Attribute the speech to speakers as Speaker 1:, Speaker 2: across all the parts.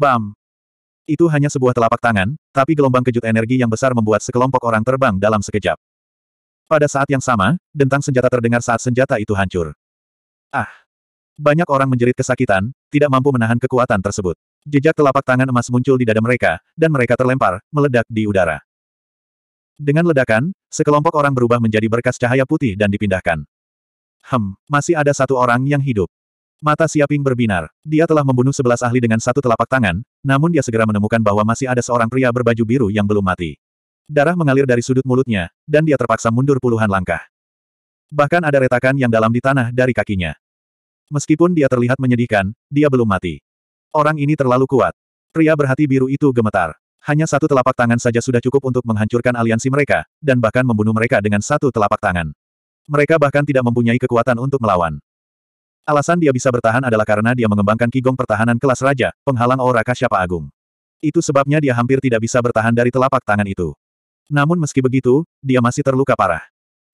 Speaker 1: Bam! Itu hanya sebuah telapak tangan, tapi gelombang kejut energi yang besar membuat sekelompok orang terbang dalam sekejap. Pada saat yang sama, dentang senjata terdengar saat senjata itu hancur. Ah! Banyak orang menjerit kesakitan, tidak mampu menahan kekuatan tersebut. Jejak telapak tangan emas muncul di dada mereka, dan mereka terlempar, meledak di udara. Dengan ledakan, sekelompok orang berubah menjadi berkas cahaya putih dan dipindahkan. Hem, masih ada satu orang yang hidup. Mata Siaping berbinar. Dia telah membunuh sebelas ahli dengan satu telapak tangan, namun dia segera menemukan bahwa masih ada seorang pria berbaju biru yang belum mati. Darah mengalir dari sudut mulutnya, dan dia terpaksa mundur puluhan langkah. Bahkan ada retakan yang dalam di tanah dari kakinya. Meskipun dia terlihat menyedihkan, dia belum mati. Orang ini terlalu kuat. Pria berhati biru itu gemetar. Hanya satu telapak tangan saja sudah cukup untuk menghancurkan aliansi mereka, dan bahkan membunuh mereka dengan satu telapak tangan. Mereka bahkan tidak mempunyai kekuatan untuk melawan. Alasan dia bisa bertahan adalah karena dia mengembangkan kigong pertahanan kelas raja, penghalang aura kasyapa agung. Itu sebabnya dia hampir tidak bisa bertahan dari telapak tangan itu. Namun meski begitu, dia masih terluka parah.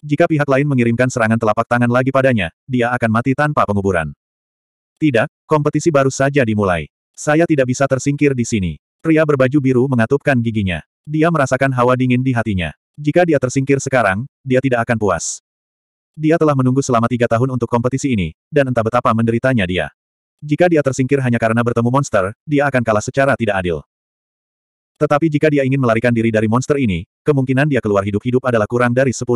Speaker 1: Jika pihak lain mengirimkan serangan telapak tangan lagi padanya, dia akan mati tanpa penguburan. Tidak, kompetisi baru saja dimulai. Saya tidak bisa tersingkir di sini. Pria berbaju biru mengatupkan giginya. Dia merasakan hawa dingin di hatinya. Jika dia tersingkir sekarang, dia tidak akan puas. Dia telah menunggu selama tiga tahun untuk kompetisi ini, dan entah betapa menderitanya dia. Jika dia tersingkir hanya karena bertemu monster, dia akan kalah secara tidak adil. Tetapi jika dia ingin melarikan diri dari monster ini, kemungkinan dia keluar hidup-hidup adalah kurang dari 10%.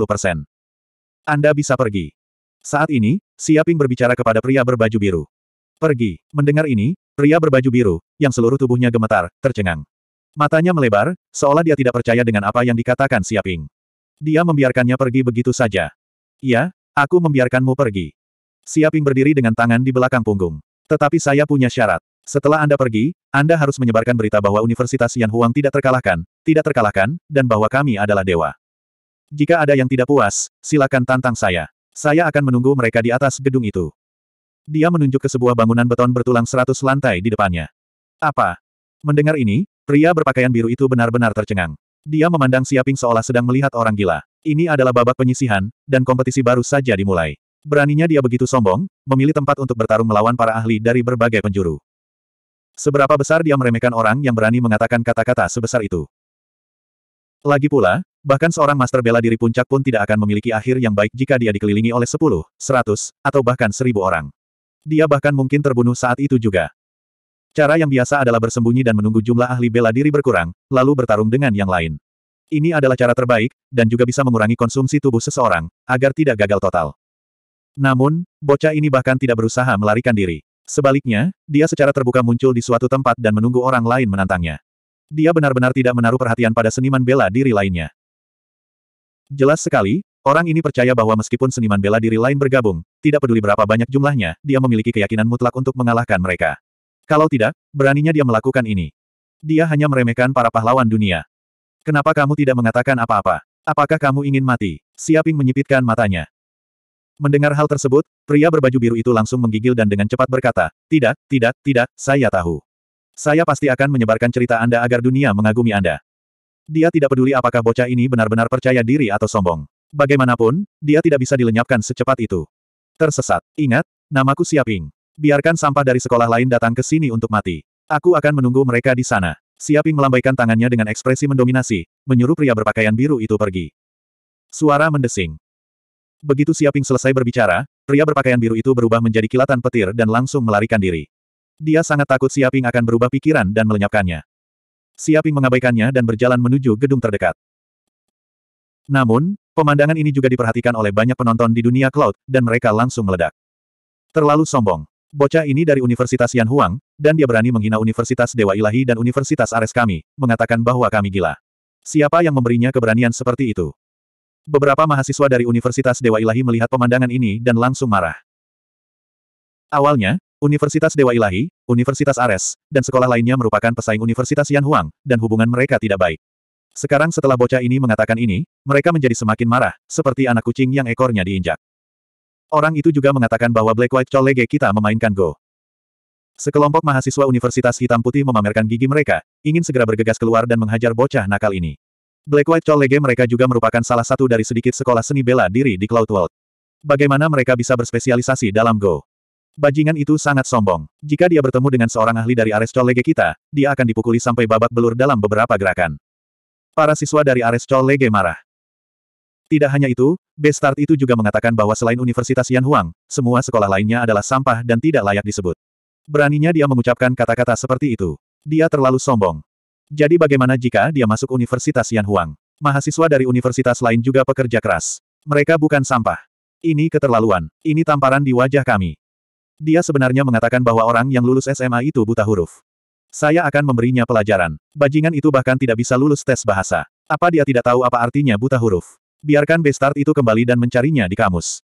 Speaker 1: Anda bisa pergi. Saat ini, Siaping berbicara kepada pria berbaju biru. Pergi. Mendengar ini, pria berbaju biru, yang seluruh tubuhnya gemetar, tercengang. Matanya melebar, seolah dia tidak percaya dengan apa yang dikatakan Siaping. Dia membiarkannya pergi begitu saja. Iya, aku membiarkanmu pergi. Siaping berdiri dengan tangan di belakang punggung. Tetapi saya punya syarat. Setelah Anda pergi, Anda harus menyebarkan berita bahwa Universitas Yan Huang tidak terkalahkan, tidak terkalahkan, dan bahwa kami adalah dewa. Jika ada yang tidak puas, silakan tantang saya. Saya akan menunggu mereka di atas gedung itu. Dia menunjuk ke sebuah bangunan beton bertulang seratus lantai di depannya. Apa? Mendengar ini, pria berpakaian biru itu benar-benar tercengang. Dia memandang Siaping seolah sedang melihat orang gila. Ini adalah babak penyisihan, dan kompetisi baru saja dimulai. Beraninya dia begitu sombong, memilih tempat untuk bertarung melawan para ahli dari berbagai penjuru. Seberapa besar dia meremehkan orang yang berani mengatakan kata-kata sebesar itu. Lagi pula, bahkan seorang master bela diri puncak pun tidak akan memiliki akhir yang baik jika dia dikelilingi oleh sepuluh, seratus, atau bahkan seribu orang. Dia bahkan mungkin terbunuh saat itu juga. Cara yang biasa adalah bersembunyi dan menunggu jumlah ahli bela diri berkurang, lalu bertarung dengan yang lain. Ini adalah cara terbaik, dan juga bisa mengurangi konsumsi tubuh seseorang, agar tidak gagal total. Namun, bocah ini bahkan tidak berusaha melarikan diri. Sebaliknya, dia secara terbuka muncul di suatu tempat dan menunggu orang lain menantangnya. Dia benar-benar tidak menaruh perhatian pada seniman bela diri lainnya. Jelas sekali, orang ini percaya bahwa meskipun seniman bela diri lain bergabung, tidak peduli berapa banyak jumlahnya, dia memiliki keyakinan mutlak untuk mengalahkan mereka. Kalau tidak, beraninya dia melakukan ini. Dia hanya meremehkan para pahlawan dunia. Kenapa kamu tidak mengatakan apa-apa? Apakah kamu ingin mati? Siaping menyipitkan matanya. Mendengar hal tersebut, pria berbaju biru itu langsung menggigil dan dengan cepat berkata, Tidak, tidak, tidak, saya tahu. Saya pasti akan menyebarkan cerita Anda agar dunia mengagumi Anda. Dia tidak peduli apakah bocah ini benar-benar percaya diri atau sombong. Bagaimanapun, dia tidak bisa dilenyapkan secepat itu. Tersesat. Ingat, namaku Siaping. Biarkan sampah dari sekolah lain datang ke sini untuk mati. Aku akan menunggu mereka di sana. Siaping melambaikan tangannya dengan ekspresi mendominasi, menyuruh pria berpakaian biru itu pergi. Suara mendesing. Begitu Siaping selesai berbicara, pria berpakaian biru itu berubah menjadi kilatan petir dan langsung melarikan diri. Dia sangat takut Siaping akan berubah pikiran dan melenyapkannya. Siaping mengabaikannya dan berjalan menuju gedung terdekat. Namun, pemandangan ini juga diperhatikan oleh banyak penonton di dunia cloud, dan mereka langsung meledak. Terlalu sombong. Bocah ini dari Universitas Yan Huang, dan dia berani menghina Universitas Dewa Ilahi dan Universitas Ares kami, mengatakan bahwa kami gila. Siapa yang memberinya keberanian seperti itu? Beberapa mahasiswa dari Universitas Dewa Ilahi melihat pemandangan ini dan langsung marah. Awalnya, Universitas Dewa Ilahi, Universitas Ares, dan sekolah lainnya merupakan pesaing Universitas Yan Huang, dan hubungan mereka tidak baik. Sekarang setelah bocah ini mengatakan ini, mereka menjadi semakin marah, seperti anak kucing yang ekornya diinjak. Orang itu juga mengatakan bahwa Black White Cholege kita memainkan Go. Sekelompok mahasiswa Universitas Hitam Putih memamerkan gigi mereka, ingin segera bergegas keluar dan menghajar bocah nakal ini. Black White Cholege mereka juga merupakan salah satu dari sedikit sekolah seni bela diri di Cloud World. Bagaimana mereka bisa berspesialisasi dalam Go? Bajingan itu sangat sombong. Jika dia bertemu dengan seorang ahli dari Ares Cholege kita, dia akan dipukuli sampai babak belur dalam beberapa gerakan. Para siswa dari Ares Cholege marah. Tidak hanya itu, Bestart itu juga mengatakan bahwa selain Universitas Yan Huang, semua sekolah lainnya adalah sampah dan tidak layak disebut. Beraninya dia mengucapkan kata-kata seperti itu. Dia terlalu sombong. Jadi bagaimana jika dia masuk Universitas Yan Huang? Mahasiswa dari universitas lain juga pekerja keras. Mereka bukan sampah. Ini keterlaluan. Ini tamparan di wajah kami. Dia sebenarnya mengatakan bahwa orang yang lulus SMA itu buta huruf. Saya akan memberinya pelajaran. Bajingan itu bahkan tidak bisa lulus tes bahasa. Apa dia tidak tahu apa artinya buta huruf? Biarkan Bestart itu kembali dan mencarinya di kamus.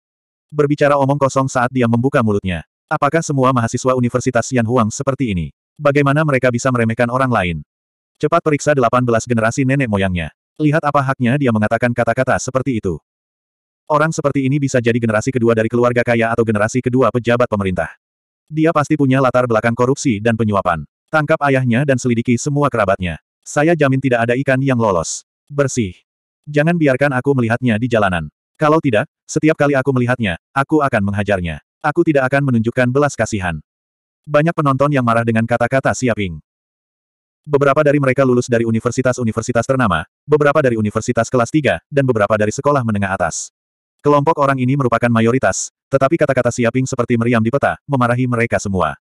Speaker 1: Berbicara omong kosong saat dia membuka mulutnya. Apakah semua mahasiswa Universitas Yan Huang seperti ini? Bagaimana mereka bisa meremehkan orang lain? Cepat periksa 18 generasi nenek moyangnya. Lihat apa haknya dia mengatakan kata-kata seperti itu. Orang seperti ini bisa jadi generasi kedua dari keluarga kaya atau generasi kedua pejabat pemerintah. Dia pasti punya latar belakang korupsi dan penyuapan. Tangkap ayahnya dan selidiki semua kerabatnya. Saya jamin tidak ada ikan yang lolos. Bersih. Jangan biarkan aku melihatnya di jalanan. Kalau tidak, setiap kali aku melihatnya, aku akan menghajarnya. Aku tidak akan menunjukkan belas kasihan. Banyak penonton yang marah dengan kata-kata Siaping. Beberapa dari mereka lulus dari universitas-universitas ternama, beberapa dari universitas kelas 3, dan beberapa dari sekolah menengah atas. Kelompok orang ini merupakan mayoritas, tetapi kata-kata Siaping seperti meriam di peta, memarahi mereka semua.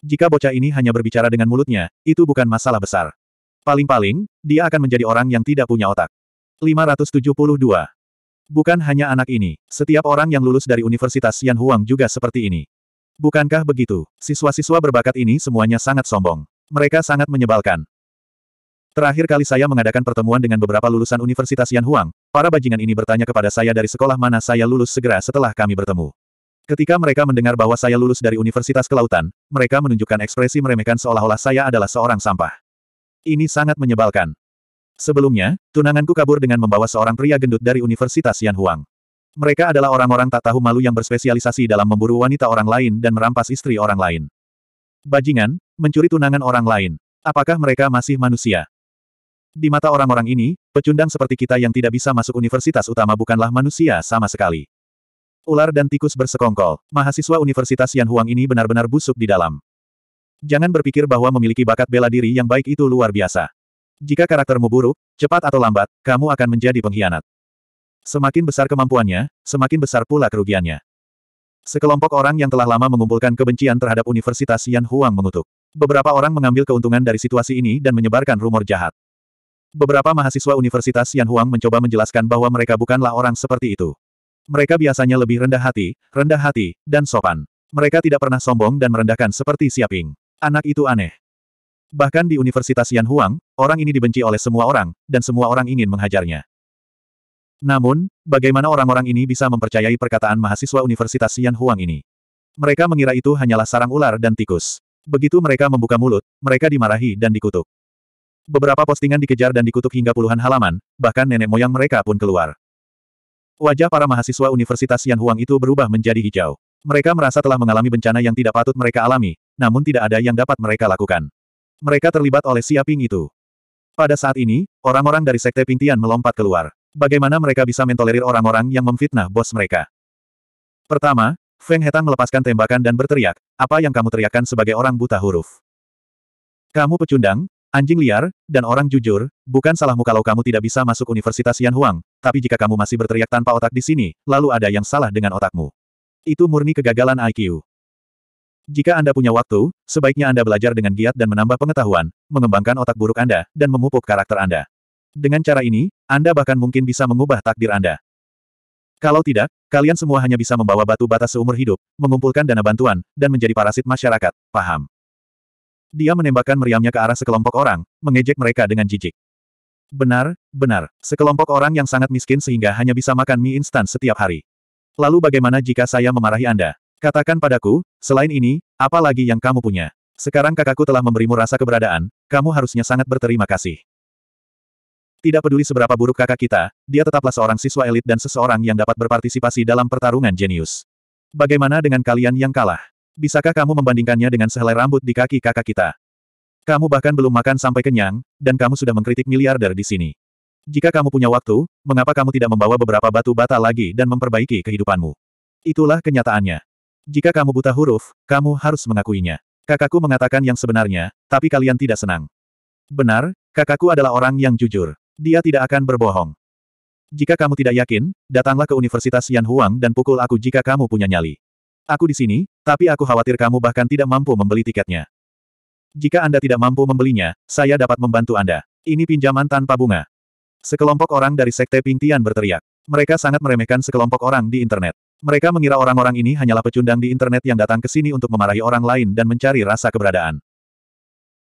Speaker 1: Jika bocah ini hanya berbicara dengan mulutnya, itu bukan masalah besar. Paling-paling, dia akan menjadi orang yang tidak punya otak. 572. Bukan hanya anak ini, setiap orang yang lulus dari Universitas Yan Huang juga seperti ini. Bukankah begitu? Siswa-siswa berbakat ini semuanya sangat sombong. Mereka sangat menyebalkan. Terakhir kali saya mengadakan pertemuan dengan beberapa lulusan Universitas Yan Huang, para bajingan ini bertanya kepada saya dari sekolah mana saya lulus segera setelah kami bertemu. Ketika mereka mendengar bahwa saya lulus dari Universitas Kelautan, mereka menunjukkan ekspresi meremehkan seolah-olah saya adalah seorang sampah. Ini sangat menyebalkan. Sebelumnya, tunanganku kabur dengan membawa seorang pria gendut dari Universitas Yanhuang. Mereka adalah orang-orang tak tahu malu yang berspesialisasi dalam memburu wanita orang lain dan merampas istri orang lain. Bajingan, mencuri tunangan orang lain. Apakah mereka masih manusia? Di mata orang-orang ini, pecundang seperti kita yang tidak bisa masuk universitas utama bukanlah manusia sama sekali. Ular dan tikus bersekongkol, mahasiswa Universitas Yanhuang ini benar-benar busuk di dalam. Jangan berpikir bahwa memiliki bakat bela diri yang baik itu luar biasa. Jika karaktermu buruk, cepat atau lambat, kamu akan menjadi pengkhianat. Semakin besar kemampuannya, semakin besar pula kerugiannya. Sekelompok orang yang telah lama mengumpulkan kebencian terhadap Universitas Yan Huang mengutuk. Beberapa orang mengambil keuntungan dari situasi ini dan menyebarkan rumor jahat. Beberapa mahasiswa Universitas Yan Huang mencoba menjelaskan bahwa mereka bukanlah orang seperti itu. Mereka biasanya lebih rendah hati, rendah hati, dan sopan. Mereka tidak pernah sombong dan merendahkan seperti Siaping. Anak itu aneh. Bahkan di Universitas Yan Huang, orang ini dibenci oleh semua orang, dan semua orang ingin menghajarnya. Namun, bagaimana orang-orang ini bisa mempercayai perkataan mahasiswa Universitas Yan Huang ini? Mereka mengira itu hanyalah sarang ular dan tikus. Begitu mereka membuka mulut, mereka dimarahi dan dikutuk. Beberapa postingan dikejar dan dikutuk hingga puluhan halaman, bahkan nenek moyang mereka pun keluar. Wajah para mahasiswa Universitas Yan Huang itu berubah menjadi hijau. Mereka merasa telah mengalami bencana yang tidak patut mereka alami, namun tidak ada yang dapat mereka lakukan. Mereka terlibat oleh siaping itu. Pada saat ini, orang-orang dari Sekte Pingtian melompat keluar. Bagaimana mereka bisa mentolerir orang-orang yang memfitnah bos mereka? Pertama, Feng Hetang melepaskan tembakan dan berteriak, apa yang kamu teriakkan sebagai orang buta huruf? Kamu pecundang, anjing liar, dan orang jujur, bukan salahmu kalau kamu tidak bisa masuk Universitas Yan Huang, tapi jika kamu masih berteriak tanpa otak di sini, lalu ada yang salah dengan otakmu. Itu murni kegagalan IQ. Jika Anda punya waktu, sebaiknya Anda belajar dengan giat dan menambah pengetahuan, mengembangkan otak buruk Anda, dan memupuk karakter Anda. Dengan cara ini, Anda bahkan mungkin bisa mengubah takdir Anda. Kalau tidak, kalian semua hanya bisa membawa batu bata seumur hidup, mengumpulkan dana bantuan, dan menjadi parasit masyarakat, paham? Dia menembakkan meriamnya ke arah sekelompok orang, mengejek mereka dengan jijik. Benar, benar, sekelompok orang yang sangat miskin sehingga hanya bisa makan mie instan setiap hari. Lalu bagaimana jika saya memarahi Anda? Katakan padaku, selain ini, apa lagi yang kamu punya? Sekarang kakakku telah memberimu rasa keberadaan, kamu harusnya sangat berterima kasih. Tidak peduli seberapa buruk kakak kita, dia tetaplah seorang siswa elit dan seseorang yang dapat berpartisipasi dalam pertarungan jenius. Bagaimana dengan kalian yang kalah? Bisakah kamu membandingkannya dengan sehelai rambut di kaki kakak kita? Kamu bahkan belum makan sampai kenyang, dan kamu sudah mengkritik miliarder di sini. Jika kamu punya waktu, mengapa kamu tidak membawa beberapa batu bata lagi dan memperbaiki kehidupanmu? Itulah kenyataannya. Jika kamu buta huruf, kamu harus mengakuinya. Kakakku mengatakan yang sebenarnya, tapi kalian tidak senang. Benar, kakakku adalah orang yang jujur. Dia tidak akan berbohong. Jika kamu tidak yakin, datanglah ke Universitas Yan Huang dan pukul aku jika kamu punya nyali. Aku di sini, tapi aku khawatir kamu bahkan tidak mampu membeli tiketnya. Jika Anda tidak mampu membelinya, saya dapat membantu Anda. Ini pinjaman tanpa bunga. Sekelompok orang dari Sekte Ping Tian berteriak. Mereka sangat meremehkan sekelompok orang di internet. Mereka mengira orang-orang ini hanyalah pecundang di internet yang datang ke sini untuk memarahi orang lain dan mencari rasa keberadaan.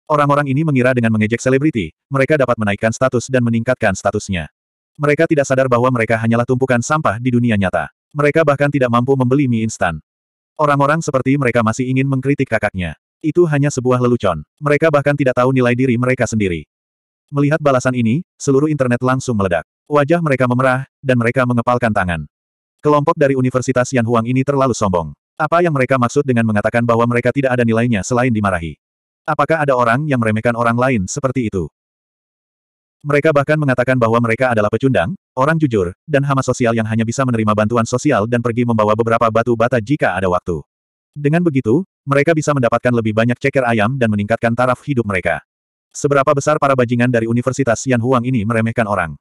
Speaker 1: Orang-orang ini mengira dengan mengejek selebriti, mereka dapat menaikkan status dan meningkatkan statusnya. Mereka tidak sadar bahwa mereka hanyalah tumpukan sampah di dunia nyata. Mereka bahkan tidak mampu membeli mie instan. Orang-orang seperti mereka masih ingin mengkritik kakaknya. Itu hanya sebuah lelucon. Mereka bahkan tidak tahu nilai diri mereka sendiri. Melihat balasan ini, seluruh internet langsung meledak. Wajah mereka memerah, dan mereka mengepalkan tangan. Kelompok dari Universitas Yan Huang ini terlalu sombong. Apa yang mereka maksud dengan mengatakan bahwa mereka tidak ada nilainya selain dimarahi? Apakah ada orang yang meremehkan orang lain seperti itu? Mereka bahkan mengatakan bahwa mereka adalah pecundang, orang jujur, dan hama sosial yang hanya bisa menerima bantuan sosial dan pergi membawa beberapa batu bata jika ada waktu. Dengan begitu, mereka bisa mendapatkan lebih banyak ceker ayam dan meningkatkan taraf hidup mereka. Seberapa besar para bajingan dari Universitas Yan Huang ini meremehkan orang?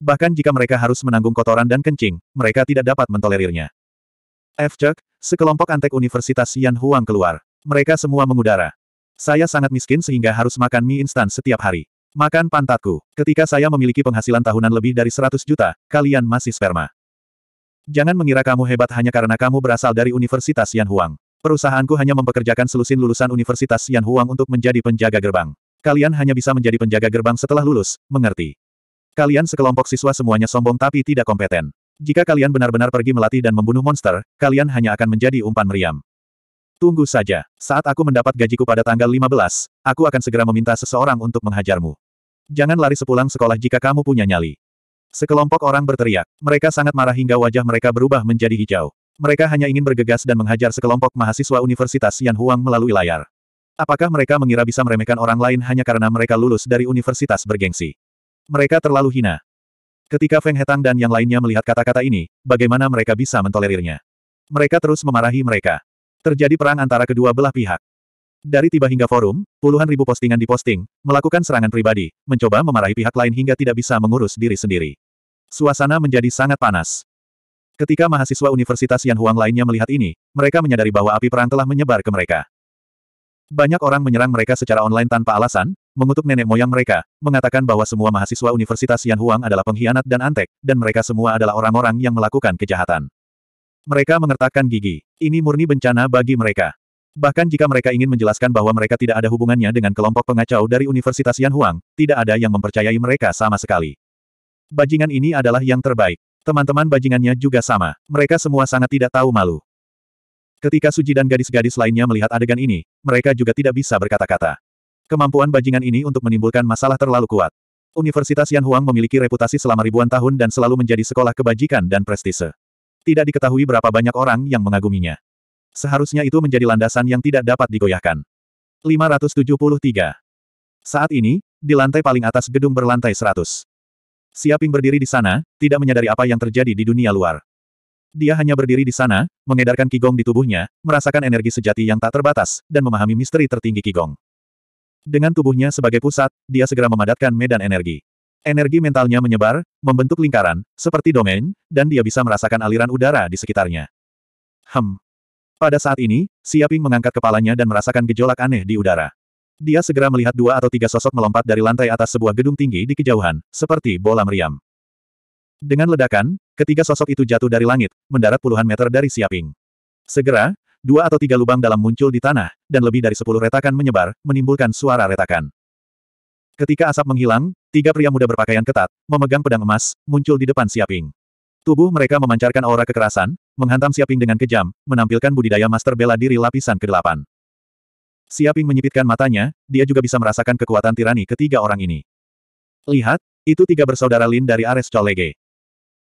Speaker 1: Bahkan jika mereka harus menanggung kotoran dan kencing, mereka tidak dapat mentolerirnya. F. Chuck, sekelompok antek Universitas Yan Huang keluar. Mereka semua mengudara. Saya sangat miskin sehingga harus makan mie instan setiap hari. Makan pantatku. Ketika saya memiliki penghasilan tahunan lebih dari 100 juta, kalian masih sperma. Jangan mengira kamu hebat hanya karena kamu berasal dari Universitas Yan Huang. Perusahaanku hanya mempekerjakan selusin lulusan Universitas Yan Huang untuk menjadi penjaga gerbang. Kalian hanya bisa menjadi penjaga gerbang setelah lulus, mengerti? Kalian sekelompok siswa semuanya sombong tapi tidak kompeten. Jika kalian benar-benar pergi melatih dan membunuh monster, kalian hanya akan menjadi umpan meriam. Tunggu saja. Saat aku mendapat gajiku pada tanggal 15, aku akan segera meminta seseorang untuk menghajarmu. Jangan lari sepulang sekolah jika kamu punya nyali. Sekelompok orang berteriak. Mereka sangat marah hingga wajah mereka berubah menjadi hijau. Mereka hanya ingin bergegas dan menghajar sekelompok mahasiswa Universitas Yan Huang melalui layar. Apakah mereka mengira bisa meremehkan orang lain hanya karena mereka lulus dari universitas bergengsi? Mereka terlalu hina. Ketika Feng Hetang dan yang lainnya melihat kata-kata ini, bagaimana mereka bisa mentolerirnya? Mereka terus memarahi mereka. Terjadi perang antara kedua belah pihak. Dari tiba hingga forum, puluhan ribu postingan diposting, melakukan serangan pribadi, mencoba memarahi pihak lain hingga tidak bisa mengurus diri sendiri. Suasana menjadi sangat panas. Ketika mahasiswa Universitas Yan Huang lainnya melihat ini, mereka menyadari bahwa api perang telah menyebar ke mereka. Banyak orang menyerang mereka secara online tanpa alasan, mengutuk nenek moyang mereka, mengatakan bahwa semua mahasiswa Universitas Yan Huang adalah pengkhianat dan antek, dan mereka semua adalah orang-orang yang melakukan kejahatan. Mereka mengertakkan gigi. Ini murni bencana bagi mereka. Bahkan jika mereka ingin menjelaskan bahwa mereka tidak ada hubungannya dengan kelompok pengacau dari Universitas Yan Huang, tidak ada yang mempercayai mereka sama sekali. Bajingan ini adalah yang terbaik. Teman-teman bajingannya juga sama. Mereka semua sangat tidak tahu malu. Ketika Suji dan gadis-gadis lainnya melihat adegan ini, mereka juga tidak bisa berkata-kata. Kemampuan bajingan ini untuk menimbulkan masalah terlalu kuat. Universitas Yan Huang memiliki reputasi selama ribuan tahun dan selalu menjadi sekolah kebajikan dan prestise. Tidak diketahui berapa banyak orang yang mengaguminya. Seharusnya itu menjadi landasan yang tidak dapat digoyahkan. 573. Saat ini, di lantai paling atas gedung berlantai 100. Siaping berdiri di sana, tidak menyadari apa yang terjadi di dunia luar. Dia hanya berdiri di sana, mengedarkan kigong di tubuhnya, merasakan energi sejati yang tak terbatas, dan memahami misteri tertinggi kigong. Dengan tubuhnya sebagai pusat, dia segera memadatkan medan energi. Energi mentalnya menyebar, membentuk lingkaran, seperti domain, dan dia bisa merasakan aliran udara di sekitarnya. Hem. Pada saat ini, Siaping mengangkat kepalanya dan merasakan gejolak aneh di udara. Dia segera melihat dua atau tiga sosok melompat dari lantai atas sebuah gedung tinggi di kejauhan, seperti bola meriam. Dengan ledakan, ketiga sosok itu jatuh dari langit, mendarat puluhan meter dari Siaping. Segera, dua atau tiga lubang dalam muncul di tanah, dan lebih dari sepuluh retakan menyebar, menimbulkan suara retakan. Ketika asap menghilang, tiga pria muda berpakaian ketat, memegang pedang emas, muncul di depan Siaping. Tubuh mereka memancarkan aura kekerasan, menghantam Siaping dengan kejam, menampilkan budidaya master bela diri lapisan ke-8. Siaping menyipitkan matanya, dia juga bisa merasakan kekuatan tirani ketiga orang ini. Lihat, itu tiga bersaudara Lin dari Ares Cholege.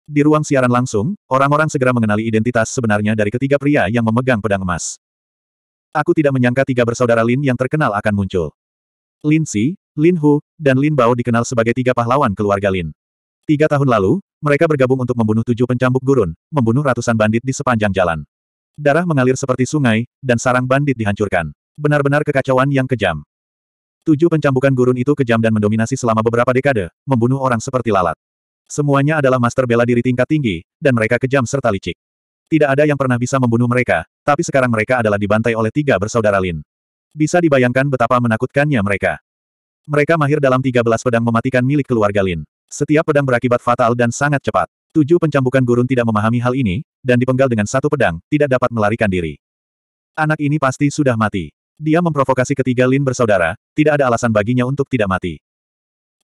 Speaker 1: Di ruang siaran langsung, orang-orang segera mengenali identitas sebenarnya dari ketiga pria yang memegang pedang emas. Aku tidak menyangka tiga bersaudara Lin yang terkenal akan muncul. Lin Si, Lin Hu, dan Lin Bao dikenal sebagai tiga pahlawan keluarga Lin. Tiga tahun lalu, mereka bergabung untuk membunuh tujuh pencambuk gurun, membunuh ratusan bandit di sepanjang jalan. Darah mengalir seperti sungai, dan sarang bandit dihancurkan. Benar-benar kekacauan yang kejam. Tujuh pencambukan gurun itu kejam dan mendominasi selama beberapa dekade, membunuh orang seperti lalat. Semuanya adalah master bela diri tingkat tinggi, dan mereka kejam serta licik. Tidak ada yang pernah bisa membunuh mereka, tapi sekarang mereka adalah dibantai oleh tiga bersaudara Lin. Bisa dibayangkan betapa menakutkannya mereka. Mereka mahir dalam 13 pedang mematikan milik keluarga Lin. Setiap pedang berakibat fatal dan sangat cepat. Tujuh pencambukan gurun tidak memahami hal ini, dan dipenggal dengan satu pedang, tidak dapat melarikan diri. Anak ini pasti sudah mati. Dia memprovokasi ketiga Lin bersaudara, tidak ada alasan baginya untuk tidak mati.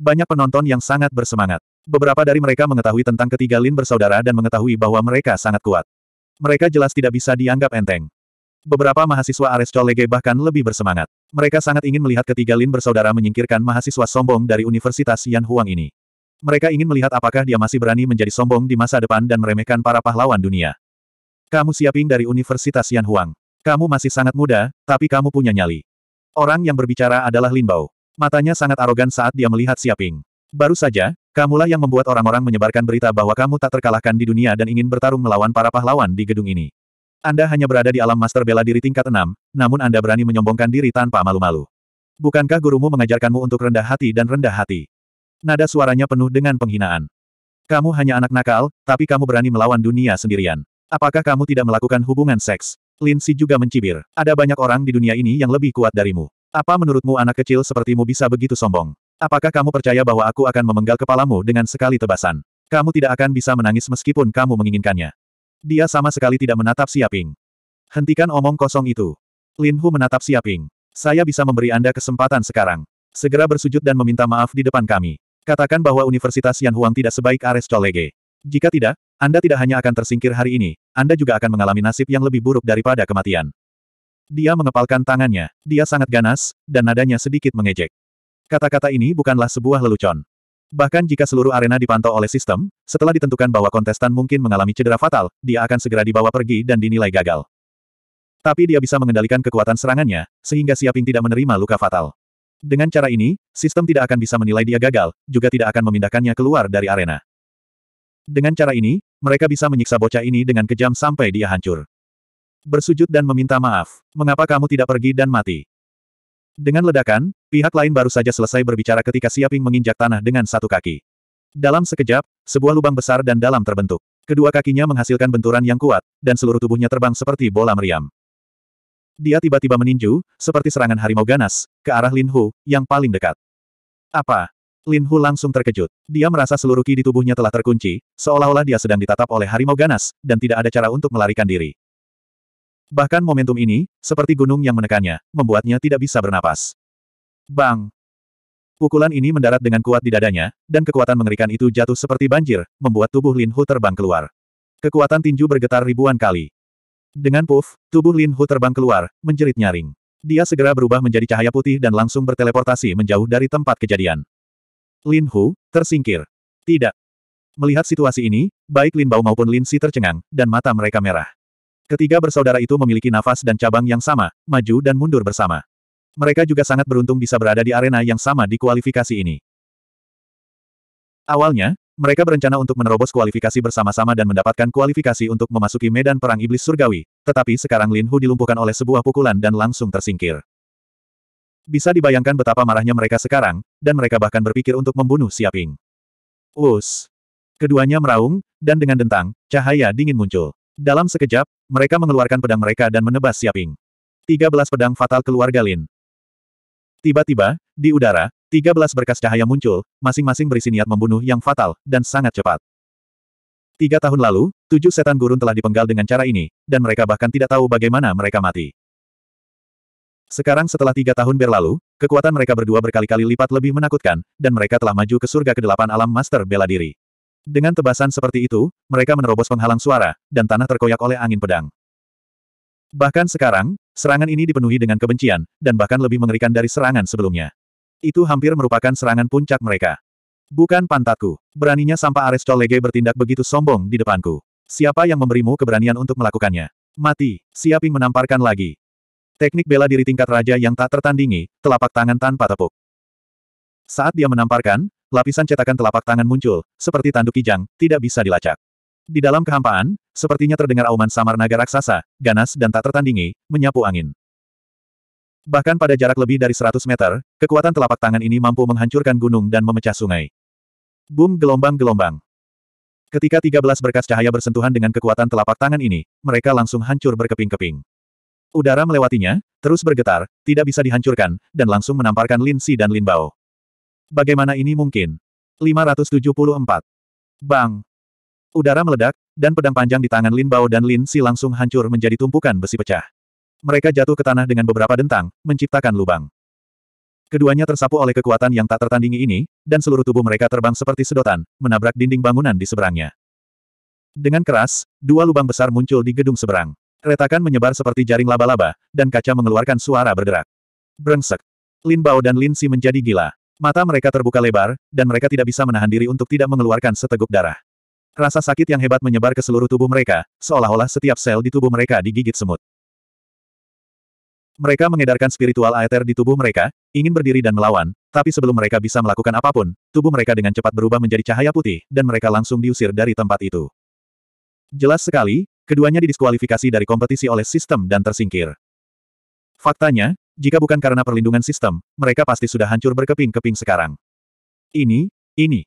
Speaker 1: Banyak penonton yang sangat bersemangat. Beberapa dari mereka mengetahui tentang ketiga Lin bersaudara dan mengetahui bahwa mereka sangat kuat. Mereka jelas tidak bisa dianggap enteng. Beberapa mahasiswa Ares Colege bahkan lebih bersemangat. Mereka sangat ingin melihat ketiga Lin bersaudara menyingkirkan mahasiswa sombong dari Universitas Yan Huang ini. Mereka ingin melihat apakah dia masih berani menjadi sombong di masa depan dan meremehkan para pahlawan dunia. Kamu siaping dari Universitas Yan Huang. Kamu masih sangat muda, tapi kamu punya nyali. Orang yang berbicara adalah Lin Bao. Matanya sangat arogan saat dia melihat Siaping. Baru saja, Kamulah yang membuat orang-orang menyebarkan berita bahwa kamu tak terkalahkan di dunia dan ingin bertarung melawan para pahlawan di gedung ini. Anda hanya berada di alam master bela diri tingkat 6, namun Anda berani menyombongkan diri tanpa malu-malu. Bukankah gurumu mengajarkanmu untuk rendah hati dan rendah hati? Nada suaranya penuh dengan penghinaan. Kamu hanya anak nakal, tapi kamu berani melawan dunia sendirian. Apakah kamu tidak melakukan hubungan seks? Lin Si juga mencibir. Ada banyak orang di dunia ini yang lebih kuat darimu. Apa menurutmu anak kecil sepertimu bisa begitu sombong? Apakah kamu percaya bahwa aku akan memenggal kepalamu dengan sekali tebasan? Kamu tidak akan bisa menangis meskipun kamu menginginkannya. Dia sama sekali tidak menatap Siaping. Hentikan omong kosong itu. Lin Hu menatap Siaping. Saya bisa memberi Anda kesempatan sekarang. Segera bersujud dan meminta maaf di depan kami. Katakan bahwa Universitas Yan Huang tidak sebaik Ares Cholege. Jika tidak, Anda tidak hanya akan tersingkir hari ini, Anda juga akan mengalami nasib yang lebih buruk daripada kematian. Dia mengepalkan tangannya. Dia sangat ganas, dan nadanya sedikit mengejek. Kata-kata ini bukanlah sebuah lelucon. Bahkan jika seluruh arena dipantau oleh sistem, setelah ditentukan bahwa kontestan mungkin mengalami cedera fatal, dia akan segera dibawa pergi dan dinilai gagal. Tapi dia bisa mengendalikan kekuatan serangannya, sehingga Siaping tidak menerima luka fatal. Dengan cara ini, sistem tidak akan bisa menilai dia gagal, juga tidak akan memindahkannya keluar dari arena. Dengan cara ini, mereka bisa menyiksa bocah ini dengan kejam sampai dia hancur. Bersujud dan meminta maaf. Mengapa kamu tidak pergi dan mati? Dengan ledakan, pihak lain baru saja selesai berbicara ketika Siaping menginjak tanah dengan satu kaki. Dalam sekejap, sebuah lubang besar dan dalam terbentuk. Kedua kakinya menghasilkan benturan yang kuat, dan seluruh tubuhnya terbang seperti bola meriam. Dia tiba-tiba meninju, seperti serangan harimau ganas, ke arah Lin Hu, yang paling dekat. Apa? Lin Hu langsung terkejut. Dia merasa seluruh ki di tubuhnya telah terkunci, seolah-olah dia sedang ditatap oleh harimau ganas, dan tidak ada cara untuk melarikan diri. Bahkan momentum ini, seperti gunung yang menekannya, membuatnya tidak bisa bernapas. Bang! Pukulan ini mendarat dengan kuat di dadanya, dan kekuatan mengerikan itu jatuh seperti banjir, membuat tubuh Lin Hu terbang keluar. Kekuatan tinju bergetar ribuan kali. Dengan puff, tubuh Lin Hu terbang keluar, menjerit nyaring. Dia segera berubah menjadi cahaya putih dan langsung berteleportasi menjauh dari tempat kejadian. Lin Hu, tersingkir. Tidak. Melihat situasi ini, baik Lin Bao maupun Lin Si tercengang, dan mata mereka merah. Ketiga bersaudara itu memiliki nafas dan cabang yang sama, maju dan mundur bersama. Mereka juga sangat beruntung bisa berada di arena yang sama di kualifikasi ini. Awalnya, mereka berencana untuk menerobos kualifikasi bersama-sama dan mendapatkan kualifikasi untuk memasuki medan perang iblis surgawi, tetapi sekarang Lin Hu dilumpuhkan oleh sebuah pukulan dan langsung tersingkir. Bisa dibayangkan betapa marahnya mereka sekarang, dan mereka bahkan berpikir untuk membunuh Siaping. Us, Keduanya meraung, dan dengan dentang, cahaya dingin muncul. Dalam sekejap, mereka mengeluarkan pedang mereka dan menebas Siaping. 13 pedang fatal keluarga Lin. Tiba-tiba, di udara, 13 berkas cahaya muncul, masing-masing berisi niat membunuh yang fatal, dan sangat cepat. Tiga tahun lalu, tujuh setan gurun telah dipenggal dengan cara ini, dan mereka bahkan tidak tahu bagaimana mereka mati. Sekarang setelah tiga tahun berlalu, kekuatan mereka berdua berkali-kali lipat lebih menakutkan, dan mereka telah maju ke surga ke delapan alam master bela diri. Dengan tebasan seperti itu, mereka menerobos penghalang suara, dan tanah terkoyak oleh angin pedang. Bahkan sekarang, serangan ini dipenuhi dengan kebencian, dan bahkan lebih mengerikan dari serangan sebelumnya. Itu hampir merupakan serangan puncak mereka. Bukan pantatku. Beraninya sampah Ares Colege bertindak begitu sombong di depanku. Siapa yang memberimu keberanian untuk melakukannya? Mati. Siaping menamparkan lagi. Teknik bela diri tingkat raja yang tak tertandingi, telapak tangan tanpa tepuk. Saat dia menamparkan, lapisan cetakan telapak tangan muncul, seperti tanduk kijang, tidak bisa dilacak. Di dalam kehampaan, sepertinya terdengar auman samar naga raksasa, ganas dan tak tertandingi, menyapu angin. Bahkan pada jarak lebih dari 100 meter, kekuatan telapak tangan ini mampu menghancurkan gunung dan memecah sungai. Boom gelombang-gelombang. Ketika 13 berkas cahaya bersentuhan dengan kekuatan telapak tangan ini, mereka langsung hancur berkeping-keping. Udara melewatinya, terus bergetar, tidak bisa dihancurkan, dan langsung menamparkan Lin Si dan Lin Bao. Bagaimana ini mungkin? 574. Bang! Udara meledak, dan pedang panjang di tangan Lin Bao dan Lin Si langsung hancur menjadi tumpukan besi pecah. Mereka jatuh ke tanah dengan beberapa dentang, menciptakan lubang. Keduanya tersapu oleh kekuatan yang tak tertandingi ini, dan seluruh tubuh mereka terbang seperti sedotan, menabrak dinding bangunan di seberangnya. Dengan keras, dua lubang besar muncul di gedung seberang. Retakan menyebar seperti jaring laba-laba, dan kaca mengeluarkan suara berderak. Brengsek. Lin Bao dan Lin Si menjadi gila. Mata mereka terbuka lebar, dan mereka tidak bisa menahan diri untuk tidak mengeluarkan seteguk darah. Rasa sakit yang hebat menyebar ke seluruh tubuh mereka, seolah-olah setiap sel di tubuh mereka digigit semut. Mereka mengedarkan spiritual aether di tubuh mereka, ingin berdiri dan melawan, tapi sebelum mereka bisa melakukan apapun, tubuh mereka dengan cepat berubah menjadi cahaya putih, dan mereka langsung diusir dari tempat itu. Jelas sekali, keduanya didiskualifikasi dari kompetisi oleh sistem dan tersingkir. Faktanya, jika bukan karena perlindungan sistem, mereka pasti sudah hancur berkeping-keping sekarang. Ini, ini.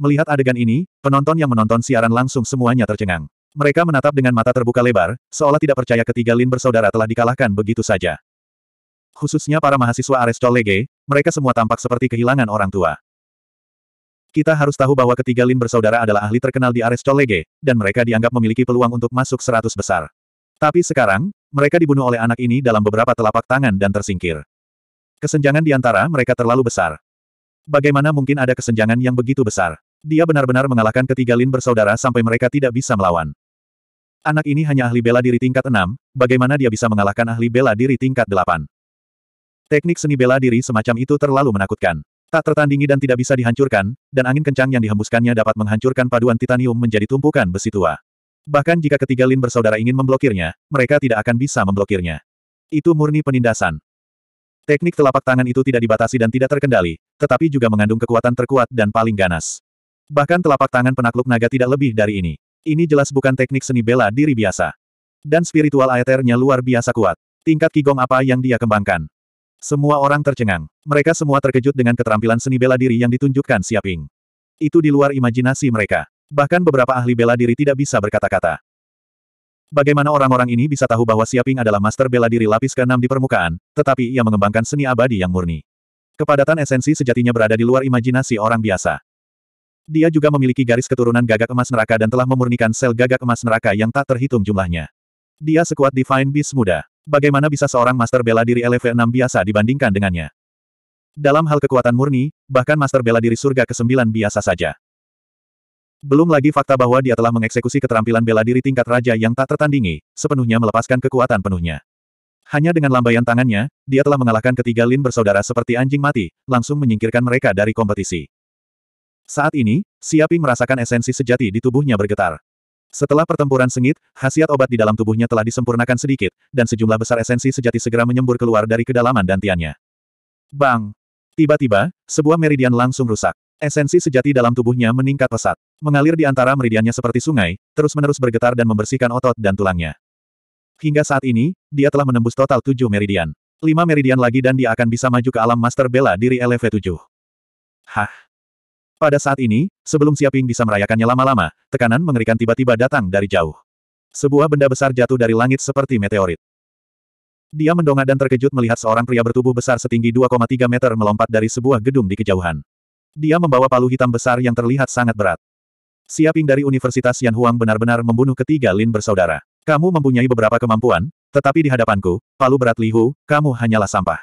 Speaker 1: Melihat adegan ini, penonton yang menonton siaran langsung semuanya tercengang. Mereka menatap dengan mata terbuka lebar, seolah tidak percaya ketiga Lin bersaudara telah dikalahkan begitu saja. Khususnya para mahasiswa Arestol Lege, mereka semua tampak seperti kehilangan orang tua. Kita harus tahu bahwa ketiga Lin bersaudara adalah ahli terkenal di Arestol Lege, dan mereka dianggap memiliki peluang untuk masuk seratus besar. Tapi sekarang, mereka dibunuh oleh anak ini dalam beberapa telapak tangan dan tersingkir. Kesenjangan di antara mereka terlalu besar. Bagaimana mungkin ada kesenjangan yang begitu besar? Dia benar-benar mengalahkan ketiga lin bersaudara sampai mereka tidak bisa melawan. Anak ini hanya ahli bela diri tingkat 6, bagaimana dia bisa mengalahkan ahli bela diri tingkat 8? Teknik seni bela diri semacam itu terlalu menakutkan. Tak tertandingi dan tidak bisa dihancurkan, dan angin kencang yang dihembuskannya dapat menghancurkan paduan titanium menjadi tumpukan besi tua. Bahkan jika ketiga Lin bersaudara ingin memblokirnya, mereka tidak akan bisa memblokirnya. Itu murni penindasan. Teknik telapak tangan itu tidak dibatasi dan tidak terkendali, tetapi juga mengandung kekuatan terkuat dan paling ganas. Bahkan telapak tangan penakluk naga tidak lebih dari ini. Ini jelas bukan teknik seni bela diri biasa. Dan spiritual aeternya luar biasa kuat. Tingkat kigong apa yang dia kembangkan. Semua orang tercengang. Mereka semua terkejut dengan keterampilan seni bela diri yang ditunjukkan Siaping. Itu di luar imajinasi mereka. Bahkan beberapa ahli bela diri tidak bisa berkata-kata. Bagaimana orang-orang ini bisa tahu bahwa Siaping adalah master bela diri lapis ke-6 di permukaan, tetapi ia mengembangkan seni abadi yang murni. Kepadatan esensi sejatinya berada di luar imajinasi orang biasa. Dia juga memiliki garis keturunan gagak emas neraka dan telah memurnikan sel gagak emas neraka yang tak terhitung jumlahnya. Dia sekuat Divine Beast muda. Bagaimana bisa seorang master bela diri LV6 biasa dibandingkan dengannya? Dalam hal kekuatan murni, bahkan master bela diri surga ke-9 biasa saja. Belum lagi fakta bahwa dia telah mengeksekusi keterampilan bela diri tingkat raja yang tak tertandingi, sepenuhnya melepaskan kekuatan penuhnya. Hanya dengan lambaian tangannya, dia telah mengalahkan ketiga Lin bersaudara seperti anjing mati, langsung menyingkirkan mereka dari kompetisi. Saat ini, Siaping merasakan esensi sejati di tubuhnya bergetar. Setelah pertempuran sengit, khasiat obat di dalam tubuhnya telah disempurnakan sedikit, dan sejumlah besar esensi sejati segera menyembur keluar dari kedalaman dantiannya. Bang! Tiba-tiba, sebuah meridian langsung rusak. Esensi sejati dalam tubuhnya meningkat pesat. Mengalir di antara meridiannya seperti sungai, terus-menerus bergetar dan membersihkan otot dan tulangnya. Hingga saat ini, dia telah menembus total tujuh meridian. Lima meridian lagi dan dia akan bisa maju ke alam master bela diri LV7. Hah? Pada saat ini, sebelum Siaping bisa merayakannya lama-lama, tekanan mengerikan tiba-tiba datang dari jauh. Sebuah benda besar jatuh dari langit seperti meteorit. Dia mendongak dan terkejut melihat seorang pria bertubuh besar setinggi 2,3 meter melompat dari sebuah gedung di kejauhan. Dia membawa palu hitam besar yang terlihat sangat berat. Siaping dari Universitas Yan Huang benar-benar membunuh ketiga Lin bersaudara. Kamu mempunyai beberapa kemampuan, tetapi di hadapanku, palu berat Lihu, kamu hanyalah sampah.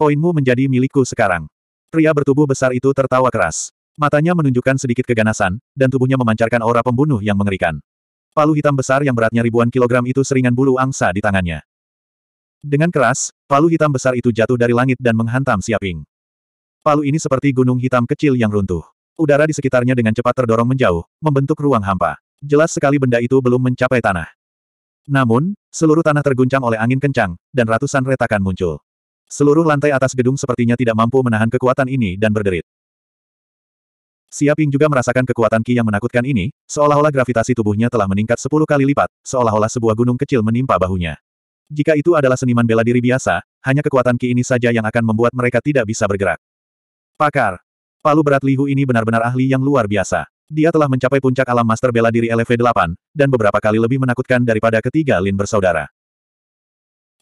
Speaker 1: Poinmu menjadi milikku sekarang. Pria bertubuh besar itu tertawa keras. Matanya menunjukkan sedikit keganasan, dan tubuhnya memancarkan aura pembunuh yang mengerikan. Palu hitam besar yang beratnya ribuan kilogram itu seringan bulu angsa di tangannya. Dengan keras, palu hitam besar itu jatuh dari langit dan menghantam Siaping. Palu ini seperti gunung hitam kecil yang runtuh. Udara di sekitarnya dengan cepat terdorong menjauh, membentuk ruang hampa. Jelas sekali benda itu belum mencapai tanah. Namun, seluruh tanah terguncang oleh angin kencang, dan ratusan retakan muncul. Seluruh lantai atas gedung sepertinya tidak mampu menahan kekuatan ini dan berderit. Siaping juga merasakan kekuatan Ki yang menakutkan ini, seolah-olah gravitasi tubuhnya telah meningkat sepuluh kali lipat, seolah-olah sebuah gunung kecil menimpa bahunya. Jika itu adalah seniman bela diri biasa, hanya kekuatan Ki ini saja yang akan membuat mereka tidak bisa bergerak. Pakar, Palu berat Lihu ini benar-benar ahli yang luar biasa. Dia telah mencapai puncak alam master bela diri LV8, dan beberapa kali lebih menakutkan daripada ketiga Lin bersaudara.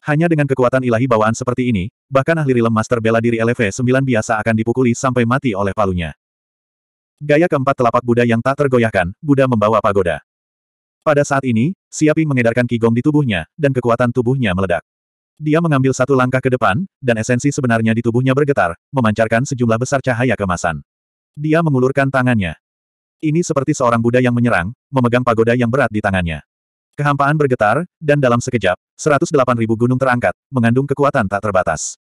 Speaker 1: Hanya dengan kekuatan ilahi bawaan seperti ini, bahkan ahli rilem master bela diri LV9 biasa akan dipukuli sampai mati oleh palunya. Gaya keempat telapak Buddha yang tak tergoyahkan, Buddha membawa pagoda. Pada saat ini, Siaping mengedarkan kigong di tubuhnya, dan kekuatan tubuhnya meledak. Dia mengambil satu langkah ke depan, dan esensi sebenarnya di tubuhnya bergetar, memancarkan sejumlah besar cahaya kemasan. Dia mengulurkan tangannya. Ini seperti seorang Buddha yang menyerang, memegang pagoda yang berat di tangannya. Kehampaan bergetar, dan dalam sekejap, ribu gunung terangkat, mengandung kekuatan tak terbatas.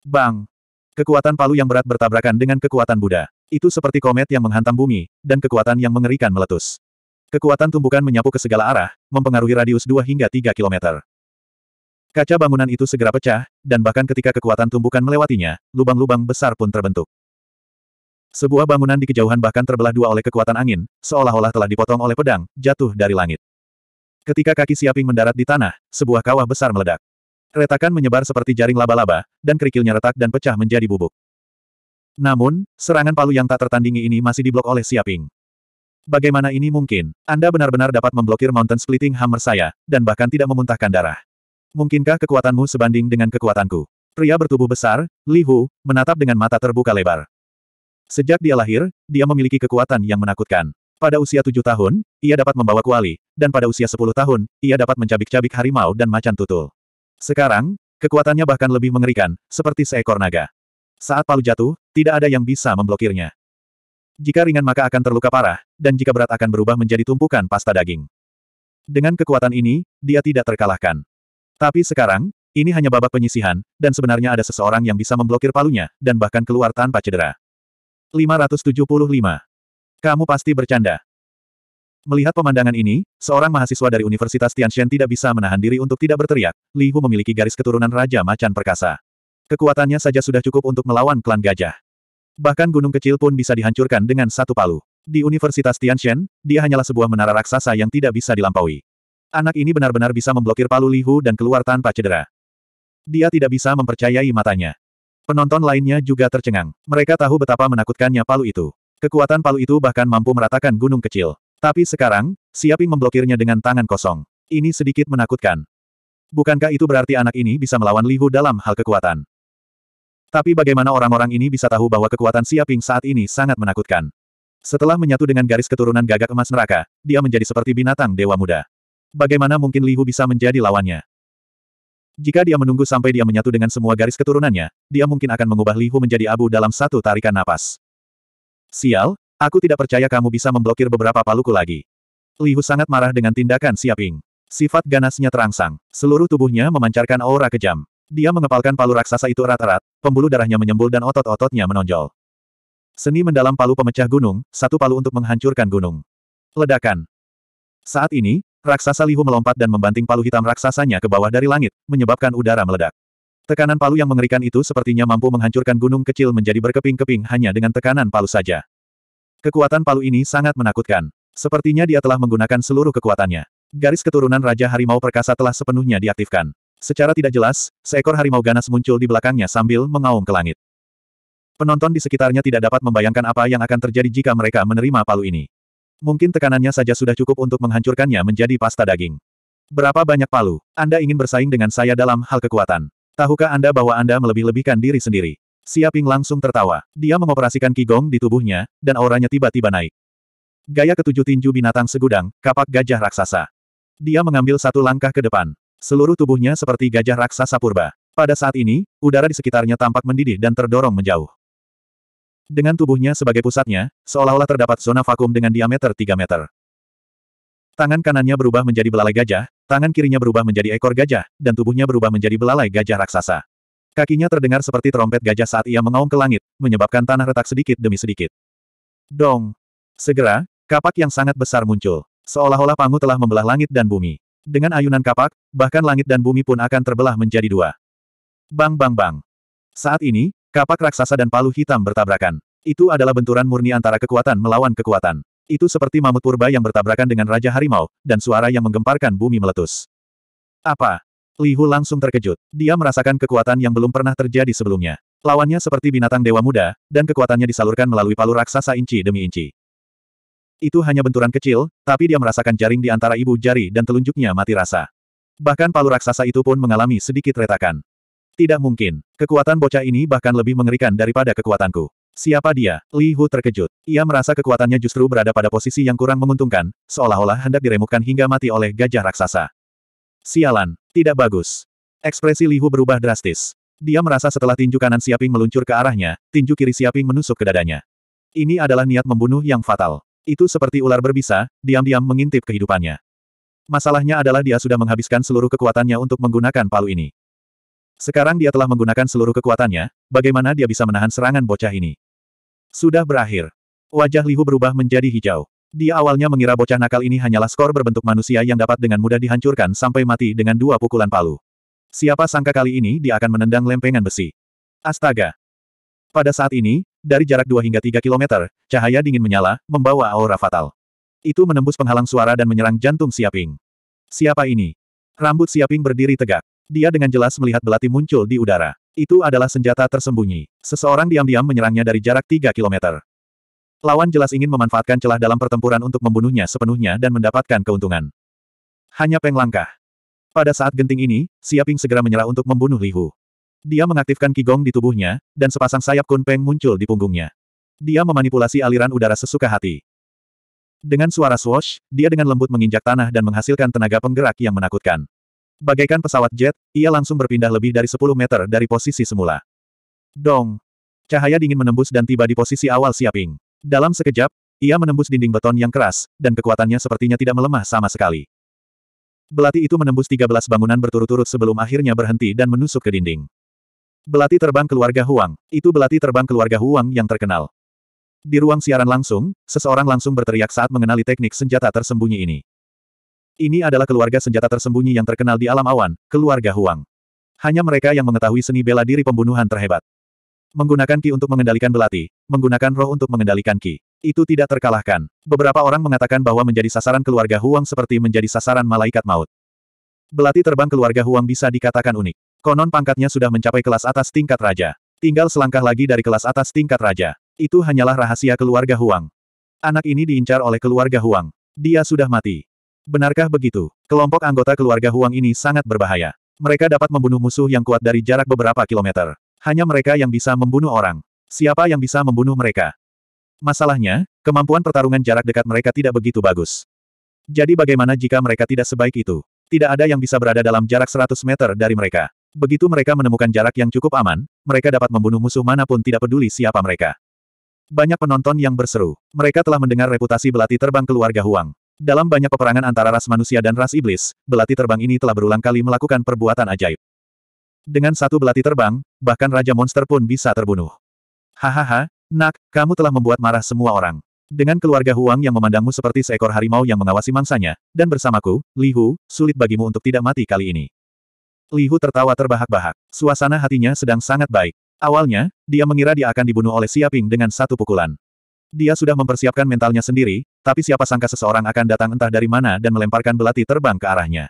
Speaker 1: Bang! Kekuatan palu yang berat bertabrakan dengan kekuatan Buddha. Itu seperti komet yang menghantam bumi, dan kekuatan yang mengerikan meletus. Kekuatan tumbukan menyapu ke segala arah, mempengaruhi radius 2 hingga 3 kilometer. Kaca bangunan itu segera pecah, dan bahkan ketika kekuatan tumbukan melewatinya, lubang-lubang besar pun terbentuk. Sebuah bangunan di kejauhan bahkan terbelah dua oleh kekuatan angin, seolah-olah telah dipotong oleh pedang, jatuh dari langit. Ketika kaki Siaping mendarat di tanah, sebuah kawah besar meledak. Retakan menyebar seperti jaring laba-laba, dan kerikilnya retak dan pecah menjadi bubuk. Namun, serangan palu yang tak tertandingi ini masih diblok oleh Siaping. Bagaimana ini mungkin? Anda benar-benar dapat memblokir Mountain Splitting Hammer saya, dan bahkan tidak memuntahkan darah. Mungkinkah kekuatanmu sebanding dengan kekuatanku? Pria bertubuh besar, Li Hu, menatap dengan mata terbuka lebar. Sejak dia lahir, dia memiliki kekuatan yang menakutkan. Pada usia tujuh tahun, ia dapat membawa kuali, dan pada usia sepuluh tahun, ia dapat mencabik-cabik harimau dan macan tutul. Sekarang, kekuatannya bahkan lebih mengerikan, seperti seekor naga. Saat palu jatuh, tidak ada yang bisa memblokirnya. Jika ringan maka akan terluka parah, dan jika berat akan berubah menjadi tumpukan pasta daging. Dengan kekuatan ini, dia tidak terkalahkan. Tapi sekarang, ini hanya babak penyisihan, dan sebenarnya ada seseorang yang bisa memblokir palunya, dan bahkan keluar tanpa cedera. 575. Kamu pasti bercanda. Melihat pemandangan ini, seorang mahasiswa dari Universitas Tianxian tidak bisa menahan diri untuk tidak berteriak, Li Hu memiliki garis keturunan Raja Macan Perkasa. Kekuatannya saja sudah cukup untuk melawan klan gajah. Bahkan gunung kecil pun bisa dihancurkan dengan satu palu. Di Universitas Tianxian, dia hanyalah sebuah menara raksasa yang tidak bisa dilampaui. Anak ini benar-benar bisa memblokir palu Lihu dan keluar tanpa cedera. Dia tidak bisa mempercayai matanya. Penonton lainnya juga tercengang. Mereka tahu betapa menakutkannya palu itu. Kekuatan palu itu bahkan mampu meratakan gunung kecil. Tapi sekarang, Siaping memblokirnya dengan tangan kosong. Ini sedikit menakutkan. Bukankah itu berarti anak ini bisa melawan Lihu dalam hal kekuatan? Tapi bagaimana orang-orang ini bisa tahu bahwa kekuatan Siaping saat ini sangat menakutkan? Setelah menyatu dengan garis keturunan gagak emas neraka, dia menjadi seperti binatang dewa muda. Bagaimana mungkin Li Hu bisa menjadi lawannya? Jika dia menunggu sampai dia menyatu dengan semua garis keturunannya, dia mungkin akan mengubah Li Hu menjadi abu dalam satu tarikan napas. Sial, aku tidak percaya kamu bisa memblokir beberapa paluku lagi. Li Hu sangat marah dengan tindakan Siaping. Sifat ganasnya terangsang, seluruh tubuhnya memancarkan aura kejam. Dia mengepalkan palu raksasa itu erat-erat, pembuluh darahnya menyembul dan otot-ototnya menonjol. Seni mendalam palu pemecah gunung, satu palu untuk menghancurkan gunung. Ledakan, saat ini, Raksasa Lihu melompat dan membanting palu hitam raksasanya ke bawah dari langit, menyebabkan udara meledak. Tekanan palu yang mengerikan itu sepertinya mampu menghancurkan gunung kecil menjadi berkeping-keping hanya dengan tekanan palu saja. Kekuatan palu ini sangat menakutkan. Sepertinya dia telah menggunakan seluruh kekuatannya. Garis keturunan Raja Harimau Perkasa telah sepenuhnya diaktifkan. Secara tidak jelas, seekor harimau ganas muncul di belakangnya sambil mengaum ke langit. Penonton di sekitarnya tidak dapat membayangkan apa yang akan terjadi jika mereka menerima palu ini. Mungkin tekanannya saja sudah cukup untuk menghancurkannya menjadi pasta daging. Berapa banyak palu? Anda ingin bersaing dengan saya dalam hal kekuatan. Tahukah Anda bahwa Anda melebih-lebihkan diri sendiri? Siaping langsung tertawa. Dia mengoperasikan kigong di tubuhnya, dan auranya tiba-tiba naik. Gaya ketujuh tinju binatang segudang, kapak gajah raksasa. Dia mengambil satu langkah ke depan. Seluruh tubuhnya seperti gajah raksasa purba. Pada saat ini, udara di sekitarnya tampak mendidih dan terdorong menjauh. Dengan tubuhnya sebagai pusatnya, seolah-olah terdapat zona vakum dengan diameter 3 meter. Tangan kanannya berubah menjadi belalai gajah, tangan kirinya berubah menjadi ekor gajah, dan tubuhnya berubah menjadi belalai gajah raksasa. Kakinya terdengar seperti trompet gajah saat ia mengaum ke langit, menyebabkan tanah retak sedikit demi sedikit. Dong! Segera, kapak yang sangat besar muncul. Seolah-olah Pangu telah membelah langit dan bumi. Dengan ayunan kapak, bahkan langit dan bumi pun akan terbelah menjadi dua. Bang bang bang! Saat ini, Kapak raksasa dan palu hitam bertabrakan. Itu adalah benturan murni antara kekuatan melawan kekuatan. Itu seperti mamut purba yang bertabrakan dengan Raja Harimau, dan suara yang menggemparkan bumi meletus. Apa? Li Hu langsung terkejut. Dia merasakan kekuatan yang belum pernah terjadi sebelumnya. Lawannya seperti binatang dewa muda, dan kekuatannya disalurkan melalui palu raksasa inci demi inci. Itu hanya benturan kecil, tapi dia merasakan jaring di antara ibu jari dan telunjuknya mati rasa. Bahkan palu raksasa itu pun mengalami sedikit retakan. Tidak mungkin. Kekuatan bocah ini bahkan lebih mengerikan daripada kekuatanku. Siapa dia? Li Hu terkejut. Ia merasa kekuatannya justru berada pada posisi yang kurang menguntungkan, seolah-olah hendak diremukkan hingga mati oleh gajah raksasa. Sialan. Tidak bagus. Ekspresi Li Hu berubah drastis. Dia merasa setelah tinju kanan Siaping meluncur ke arahnya, tinju kiri Siaping menusuk ke dadanya. Ini adalah niat membunuh yang fatal. Itu seperti ular berbisa, diam-diam mengintip kehidupannya. Masalahnya adalah dia sudah menghabiskan seluruh kekuatannya untuk menggunakan palu ini. Sekarang dia telah menggunakan seluruh kekuatannya, bagaimana dia bisa menahan serangan bocah ini? Sudah berakhir. Wajah Lihu berubah menjadi hijau. Dia awalnya mengira bocah nakal ini hanyalah skor berbentuk manusia yang dapat dengan mudah dihancurkan sampai mati dengan dua pukulan palu. Siapa sangka kali ini dia akan menendang lempengan besi. Astaga! Pada saat ini, dari jarak 2 hingga 3 kilometer, cahaya dingin menyala, membawa aura fatal. Itu menembus penghalang suara dan menyerang jantung Siaping. Siapa ini? Rambut Siaping berdiri tegak. Dia dengan jelas melihat belati muncul di udara. Itu adalah senjata tersembunyi. Seseorang diam-diam menyerangnya dari jarak 3 kilometer. Lawan jelas ingin memanfaatkan celah dalam pertempuran untuk membunuhnya sepenuhnya dan mendapatkan keuntungan. Hanya peng langkah. Pada saat genting ini, Siaping segera menyerah untuk membunuh Lihu. Dia mengaktifkan kigong di tubuhnya, dan sepasang sayap Kun Peng muncul di punggungnya. Dia memanipulasi aliran udara sesuka hati. Dengan suara swash, dia dengan lembut menginjak tanah dan menghasilkan tenaga penggerak yang menakutkan. Bagaikan pesawat jet, ia langsung berpindah lebih dari 10 meter dari posisi semula. Dong! Cahaya dingin menembus dan tiba di posisi awal Siaping. Dalam sekejap, ia menembus dinding beton yang keras, dan kekuatannya sepertinya tidak melemah sama sekali. Belati itu menembus 13 bangunan berturut-turut sebelum akhirnya berhenti dan menusuk ke dinding. Belati terbang keluarga Huang, itu belati terbang keluarga Huang yang terkenal. Di ruang siaran langsung, seseorang langsung berteriak saat mengenali teknik senjata tersembunyi ini. Ini adalah keluarga senjata tersembunyi yang terkenal di alam awan, keluarga Huang. Hanya mereka yang mengetahui seni bela diri pembunuhan terhebat. Menggunakan ki untuk mengendalikan belati, menggunakan roh untuk mengendalikan ki. Itu tidak terkalahkan. Beberapa orang mengatakan bahwa menjadi sasaran keluarga Huang seperti menjadi sasaran malaikat maut. Belati terbang keluarga Huang bisa dikatakan unik. Konon pangkatnya sudah mencapai kelas atas tingkat raja. Tinggal selangkah lagi dari kelas atas tingkat raja. Itu hanyalah rahasia keluarga Huang. Anak ini diincar oleh keluarga Huang. Dia sudah mati. Benarkah begitu? Kelompok anggota keluarga Huang ini sangat berbahaya. Mereka dapat membunuh musuh yang kuat dari jarak beberapa kilometer. Hanya mereka yang bisa membunuh orang. Siapa yang bisa membunuh mereka? Masalahnya, kemampuan pertarungan jarak dekat mereka tidak begitu bagus. Jadi bagaimana jika mereka tidak sebaik itu? Tidak ada yang bisa berada dalam jarak 100 meter dari mereka. Begitu mereka menemukan jarak yang cukup aman, mereka dapat membunuh musuh manapun tidak peduli siapa mereka. Banyak penonton yang berseru. Mereka telah mendengar reputasi belati terbang keluarga Huang. Dalam banyak peperangan antara ras manusia dan ras iblis, belati terbang ini telah berulang kali melakukan perbuatan ajaib. Dengan satu belati terbang, bahkan Raja Monster pun bisa terbunuh. Hahaha, nak, kamu telah membuat marah semua orang. Dengan keluarga Huang yang memandangmu seperti seekor harimau yang mengawasi mangsanya, dan bersamaku, Li Hu, sulit bagimu untuk tidak mati kali ini. Li Hu tertawa terbahak-bahak. Suasana hatinya sedang sangat baik. Awalnya, dia mengira dia akan dibunuh oleh Siaping dengan satu pukulan. Dia sudah mempersiapkan mentalnya sendiri, tapi siapa sangka seseorang akan datang entah dari mana dan melemparkan belati terbang ke arahnya.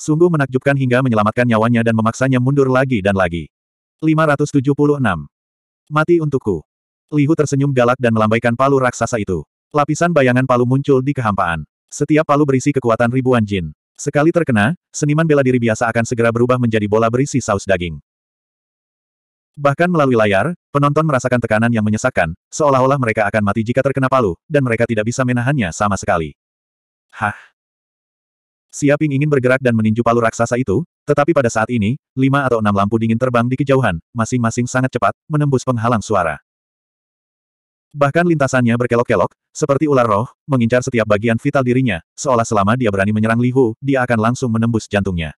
Speaker 1: Sungguh menakjubkan hingga menyelamatkan nyawanya dan memaksanya mundur lagi dan lagi. 576. Mati untukku. Lihu tersenyum galak dan melambaikan palu raksasa itu. Lapisan bayangan palu muncul di kehampaan. Setiap palu berisi kekuatan ribuan jin. Sekali terkena, seniman bela diri biasa akan segera berubah menjadi bola berisi saus daging. Bahkan melalui layar, penonton merasakan tekanan yang menyesakkan, seolah-olah mereka akan mati jika terkena palu, dan mereka tidak bisa menahannya sama sekali. Hah? Siaping ingin bergerak dan meninju palu raksasa itu, tetapi pada saat ini, lima atau enam lampu dingin terbang di kejauhan, masing-masing sangat cepat, menembus penghalang suara. Bahkan lintasannya berkelok-kelok, seperti ular roh, mengincar setiap bagian vital dirinya, seolah selama dia berani menyerang Li Hu, dia akan langsung menembus jantungnya.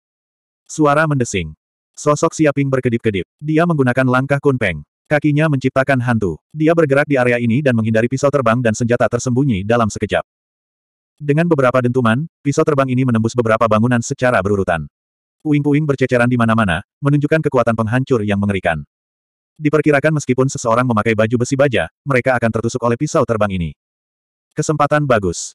Speaker 1: Suara mendesing. Sosok Siaping berkedip-kedip. Dia menggunakan langkah kunpeng. Kakinya menciptakan hantu. Dia bergerak di area ini dan menghindari pisau terbang dan senjata tersembunyi dalam sekejap. Dengan beberapa dentuman, pisau terbang ini menembus beberapa bangunan secara berurutan. Puing-puing berceceran di mana-mana, menunjukkan kekuatan penghancur yang mengerikan. Diperkirakan meskipun seseorang memakai baju besi baja, mereka akan tertusuk oleh pisau terbang ini. Kesempatan bagus.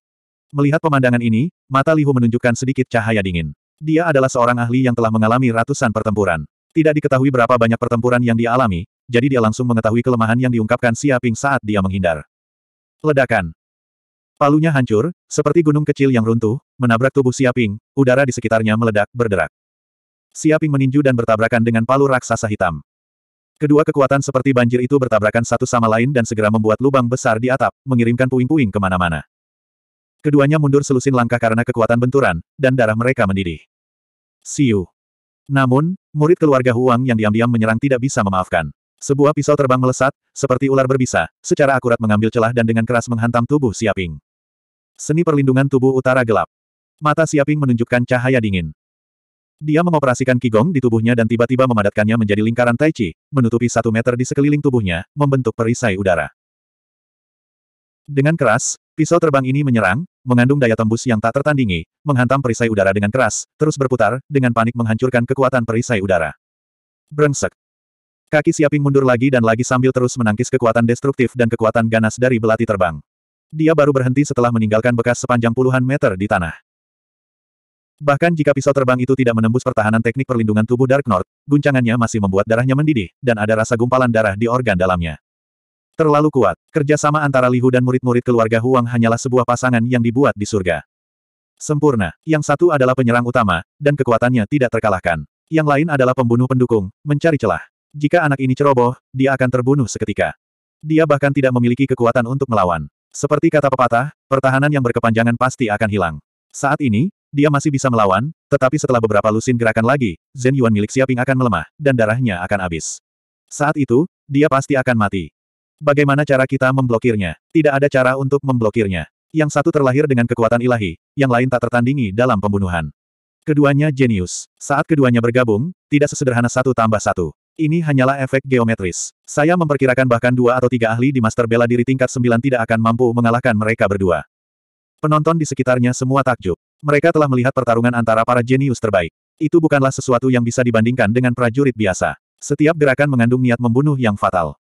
Speaker 1: Melihat pemandangan ini, mata Lihu menunjukkan sedikit cahaya dingin. Dia adalah seorang ahli yang telah mengalami ratusan pertempuran. Tidak diketahui berapa banyak pertempuran yang dia alami, jadi dia langsung mengetahui kelemahan yang diungkapkan Siaping saat dia menghindar. Ledakan. Palunya hancur, seperti gunung kecil yang runtuh, menabrak tubuh Siaping. udara di sekitarnya meledak, berderak. Siaping meninju dan bertabrakan dengan palu raksasa hitam. Kedua kekuatan seperti banjir itu bertabrakan satu sama lain dan segera membuat lubang besar di atap, mengirimkan puing-puing kemana-mana. Keduanya mundur selusin langkah karena kekuatan benturan, dan darah mereka mendidih. Siu. Namun, murid keluarga Huang yang diam-diam menyerang tidak bisa memaafkan. Sebuah pisau terbang melesat, seperti ular berbisa, secara akurat mengambil celah dan dengan keras menghantam tubuh Siaping. Seni perlindungan tubuh utara gelap. Mata Siaping menunjukkan cahaya dingin. Dia mengoperasikan kigong di tubuhnya dan tiba-tiba memadatkannya menjadi lingkaran Tai Chi, menutupi satu meter di sekeliling tubuhnya, membentuk perisai udara. Dengan keras, Pisau terbang ini menyerang, mengandung daya tembus yang tak tertandingi, menghantam perisai udara dengan keras, terus berputar, dengan panik menghancurkan kekuatan perisai udara. Brengsek. Kaki Siaping mundur lagi dan lagi sambil terus menangkis kekuatan destruktif dan kekuatan ganas dari belati terbang. Dia baru berhenti setelah meninggalkan bekas sepanjang puluhan meter di tanah. Bahkan jika pisau terbang itu tidak menembus pertahanan teknik perlindungan tubuh Dark North, guncangannya masih membuat darahnya mendidih, dan ada rasa gumpalan darah di organ dalamnya. Terlalu kuat, kerjasama antara Lihu dan murid-murid keluarga Huang hanyalah sebuah pasangan yang dibuat di surga. Sempurna, yang satu adalah penyerang utama, dan kekuatannya tidak terkalahkan. Yang lain adalah pembunuh pendukung, mencari celah. Jika anak ini ceroboh, dia akan terbunuh seketika. Dia bahkan tidak memiliki kekuatan untuk melawan. Seperti kata pepatah, pertahanan yang berkepanjangan pasti akan hilang. Saat ini, dia masih bisa melawan, tetapi setelah beberapa lusin gerakan lagi, Zen Yuan milik Xiaping akan melemah, dan darahnya akan habis. Saat itu, dia pasti akan mati. Bagaimana cara kita memblokirnya? Tidak ada cara untuk memblokirnya. Yang satu terlahir dengan kekuatan ilahi, yang lain tak tertandingi dalam pembunuhan. Keduanya jenius. Saat keduanya bergabung, tidak sesederhana satu tambah satu. Ini hanyalah efek geometris. Saya memperkirakan bahkan dua atau tiga ahli di Master Bela Diri tingkat sembilan tidak akan mampu mengalahkan mereka berdua. Penonton di sekitarnya semua takjub. Mereka telah melihat pertarungan antara para jenius terbaik. Itu bukanlah sesuatu yang bisa dibandingkan dengan prajurit biasa. Setiap gerakan mengandung niat membunuh yang fatal.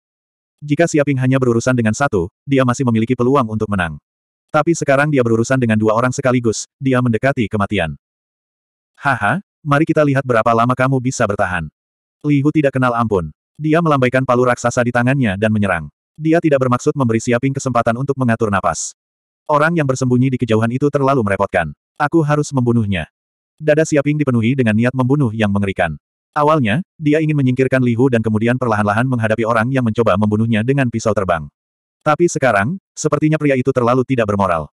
Speaker 1: Jika Siaping hanya berurusan dengan satu, dia masih memiliki peluang untuk menang. Tapi sekarang dia berurusan dengan dua orang sekaligus, dia mendekati kematian. Haha, mari kita lihat berapa lama kamu bisa bertahan. Li Hu tidak kenal ampun. Dia melambaikan palu raksasa di tangannya dan menyerang. Dia tidak bermaksud memberi Siaping kesempatan untuk mengatur napas. Orang yang bersembunyi di kejauhan itu terlalu merepotkan. Aku harus membunuhnya. Dada Siaping dipenuhi dengan niat membunuh yang mengerikan. Awalnya, dia ingin menyingkirkan Li Hu dan kemudian perlahan-lahan menghadapi orang yang mencoba membunuhnya dengan pisau terbang. Tapi sekarang, sepertinya pria itu terlalu tidak bermoral.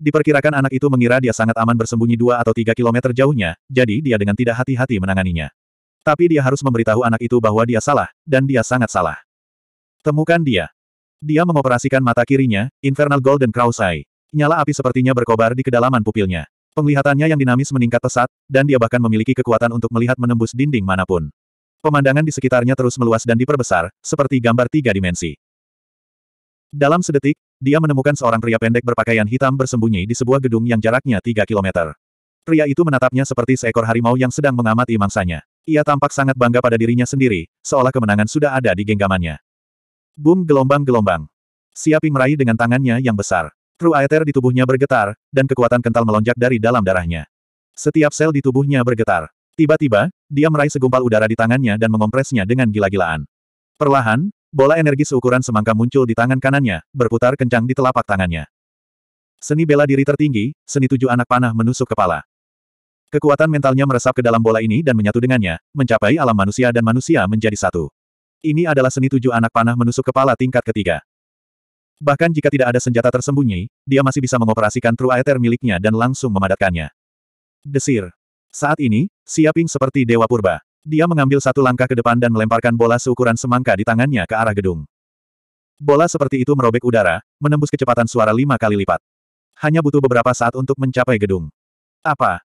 Speaker 1: Diperkirakan anak itu mengira dia sangat aman bersembunyi dua atau tiga kilometer jauhnya, jadi dia dengan tidak hati-hati menanganinya. Tapi dia harus memberitahu anak itu bahwa dia salah, dan dia sangat salah. Temukan dia. Dia mengoperasikan mata kirinya, Infernal Golden Crows Eye. Nyala api sepertinya berkobar di kedalaman pupilnya. Penglihatannya yang dinamis meningkat pesat, dan dia bahkan memiliki kekuatan untuk melihat menembus dinding manapun. Pemandangan di sekitarnya terus meluas dan diperbesar, seperti gambar tiga dimensi. Dalam sedetik, dia menemukan seorang pria pendek berpakaian hitam bersembunyi di sebuah gedung yang jaraknya tiga kilometer. Pria itu menatapnya seperti seekor harimau yang sedang mengamati mangsanya. Ia tampak sangat bangga pada dirinya sendiri, seolah kemenangan sudah ada di genggamannya. Boom gelombang-gelombang. Siapi meraih dengan tangannya yang besar. True aether di tubuhnya bergetar, dan kekuatan kental melonjak dari dalam darahnya. Setiap sel di tubuhnya bergetar. Tiba-tiba, dia meraih segumpal udara di tangannya dan mengompresnya dengan gila-gilaan. Perlahan, bola energi seukuran semangka muncul di tangan kanannya, berputar kencang di telapak tangannya. Seni bela diri tertinggi, seni tujuh anak panah menusuk kepala. Kekuatan mentalnya meresap ke dalam bola ini dan menyatu dengannya, mencapai alam manusia dan manusia menjadi satu. Ini adalah seni tujuh anak panah menusuk kepala tingkat ketiga. Bahkan jika tidak ada senjata tersembunyi, dia masih bisa mengoperasikan True Aether miliknya dan langsung memadatkannya. Desir. Saat ini, Siaping seperti Dewa Purba. Dia mengambil satu langkah ke depan dan melemparkan bola seukuran semangka di tangannya ke arah gedung. Bola seperti itu merobek udara, menembus kecepatan suara lima kali lipat. Hanya butuh beberapa saat untuk mencapai gedung. Apa?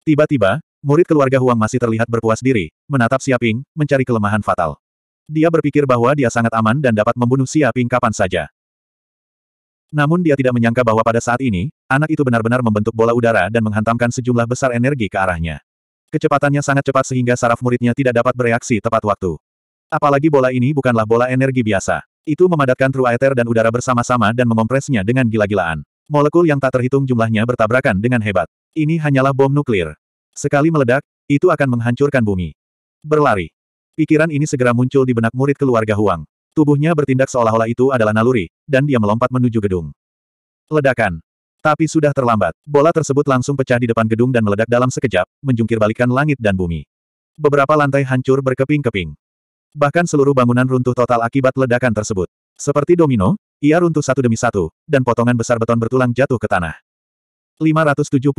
Speaker 1: Tiba-tiba, murid keluarga Huang masih terlihat berpuas diri, menatap Siaping, mencari kelemahan fatal. Dia berpikir bahwa dia sangat aman dan dapat membunuh Siaping kapan saja. Namun dia tidak menyangka bahwa pada saat ini, anak itu benar-benar membentuk bola udara dan menghantamkan sejumlah besar energi ke arahnya. Kecepatannya sangat cepat sehingga saraf muridnya tidak dapat bereaksi tepat waktu. Apalagi bola ini bukanlah bola energi biasa. Itu memadatkan true aether dan udara bersama-sama dan mengompresnya dengan gila-gilaan. Molekul yang tak terhitung jumlahnya bertabrakan dengan hebat. Ini hanyalah bom nuklir. Sekali meledak, itu akan menghancurkan bumi. Berlari. Pikiran ini segera muncul di benak murid keluarga Huang. Tubuhnya bertindak seolah-olah itu adalah naluri, dan dia melompat menuju gedung. Ledakan. Tapi sudah terlambat, bola tersebut langsung pecah di depan gedung dan meledak dalam sekejap, menjungkir langit dan bumi. Beberapa lantai hancur berkeping-keping. Bahkan seluruh bangunan runtuh total akibat ledakan tersebut. Seperti domino, ia runtuh satu demi satu, dan potongan besar beton bertulang jatuh ke tanah. 577.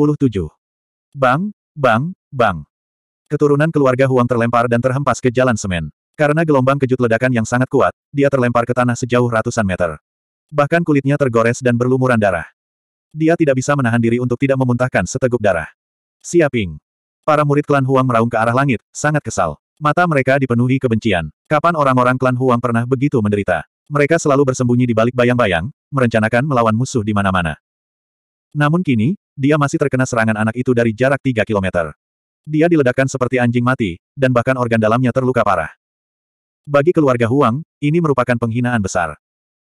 Speaker 1: Bang, bang, bang. Keturunan keluarga Huang terlempar dan terhempas ke jalan semen. Karena gelombang kejut ledakan yang sangat kuat, dia terlempar ke tanah sejauh ratusan meter. Bahkan kulitnya tergores dan berlumuran darah. Dia tidak bisa menahan diri untuk tidak memuntahkan seteguk darah. Siaping. Para murid klan Huang meraung ke arah langit, sangat kesal. Mata mereka dipenuhi kebencian. Kapan orang-orang klan Huang pernah begitu menderita? Mereka selalu bersembunyi di balik bayang-bayang, merencanakan melawan musuh di mana-mana. Namun kini, dia masih terkena serangan anak itu dari jarak 3 kilometer. Dia diledakkan seperti anjing mati, dan bahkan organ dalamnya terluka parah. Bagi keluarga Huang, ini merupakan penghinaan besar.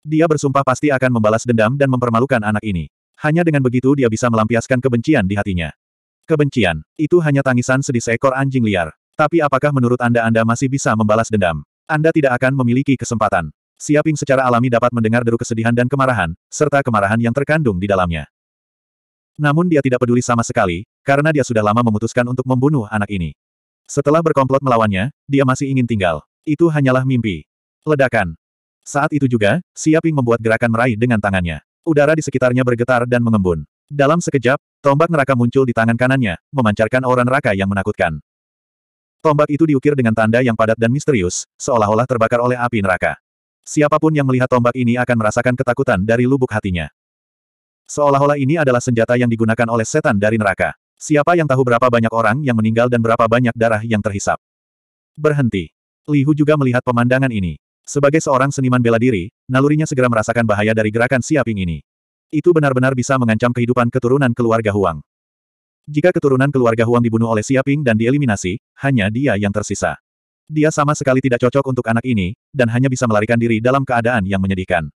Speaker 1: Dia bersumpah pasti akan membalas dendam dan mempermalukan anak ini. Hanya dengan begitu dia bisa melampiaskan kebencian di hatinya. Kebencian, itu hanya tangisan sedih seekor anjing liar. Tapi apakah menurut Anda Anda masih bisa membalas dendam? Anda tidak akan memiliki kesempatan. Siaping secara alami dapat mendengar deru kesedihan dan kemarahan, serta kemarahan yang terkandung di dalamnya. Namun dia tidak peduli sama sekali, karena dia sudah lama memutuskan untuk membunuh anak ini. Setelah berkomplot melawannya, dia masih ingin tinggal. Itu hanyalah mimpi. Ledakan. Saat itu juga, Siaping membuat gerakan meraih dengan tangannya. Udara di sekitarnya bergetar dan mengembun. Dalam sekejap, tombak neraka muncul di tangan kanannya, memancarkan aura neraka yang menakutkan. Tombak itu diukir dengan tanda yang padat dan misterius, seolah-olah terbakar oleh api neraka. Siapapun yang melihat tombak ini akan merasakan ketakutan dari lubuk hatinya. Seolah-olah ini adalah senjata yang digunakan oleh setan dari neraka. Siapa yang tahu berapa banyak orang yang meninggal dan berapa banyak darah yang terhisap? Berhenti. Li Hu juga melihat pemandangan ini. Sebagai seorang seniman bela diri, nalurinya segera merasakan bahaya dari gerakan siaping ini. Itu benar-benar bisa mengancam kehidupan keturunan keluarga Huang. Jika keturunan keluarga Huang dibunuh oleh siaping dan dieliminasi, hanya dia yang tersisa. Dia sama sekali tidak cocok untuk anak ini, dan hanya bisa melarikan diri dalam keadaan yang menyedihkan.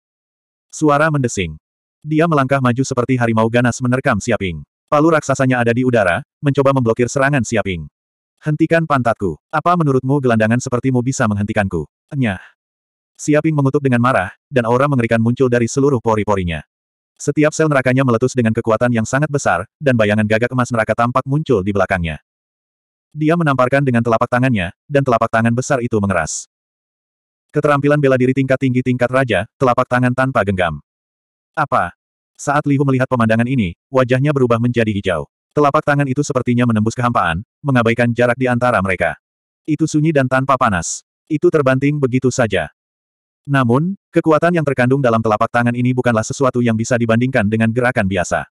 Speaker 1: Suara mendesing. Dia melangkah maju seperti harimau ganas menerkam siaping. Palu raksasanya ada di udara, mencoba memblokir serangan siaping. Hentikan pantatku. Apa menurutmu gelandangan sepertimu bisa menghentikanku? Nyah. Siaping mengutuk dengan marah, dan aura mengerikan muncul dari seluruh pori-porinya. Setiap sel nerakanya meletus dengan kekuatan yang sangat besar, dan bayangan gagak emas neraka tampak muncul di belakangnya. Dia menamparkan dengan telapak tangannya, dan telapak tangan besar itu mengeras. Keterampilan bela diri tingkat tinggi tingkat raja, telapak tangan tanpa genggam. Apa? Saat Lihu melihat pemandangan ini, wajahnya berubah menjadi hijau. Telapak tangan itu sepertinya menembus kehampaan, mengabaikan jarak di antara mereka. Itu sunyi dan tanpa panas. Itu terbanting begitu saja. Namun, kekuatan yang terkandung dalam telapak tangan ini bukanlah sesuatu yang bisa dibandingkan dengan gerakan biasa.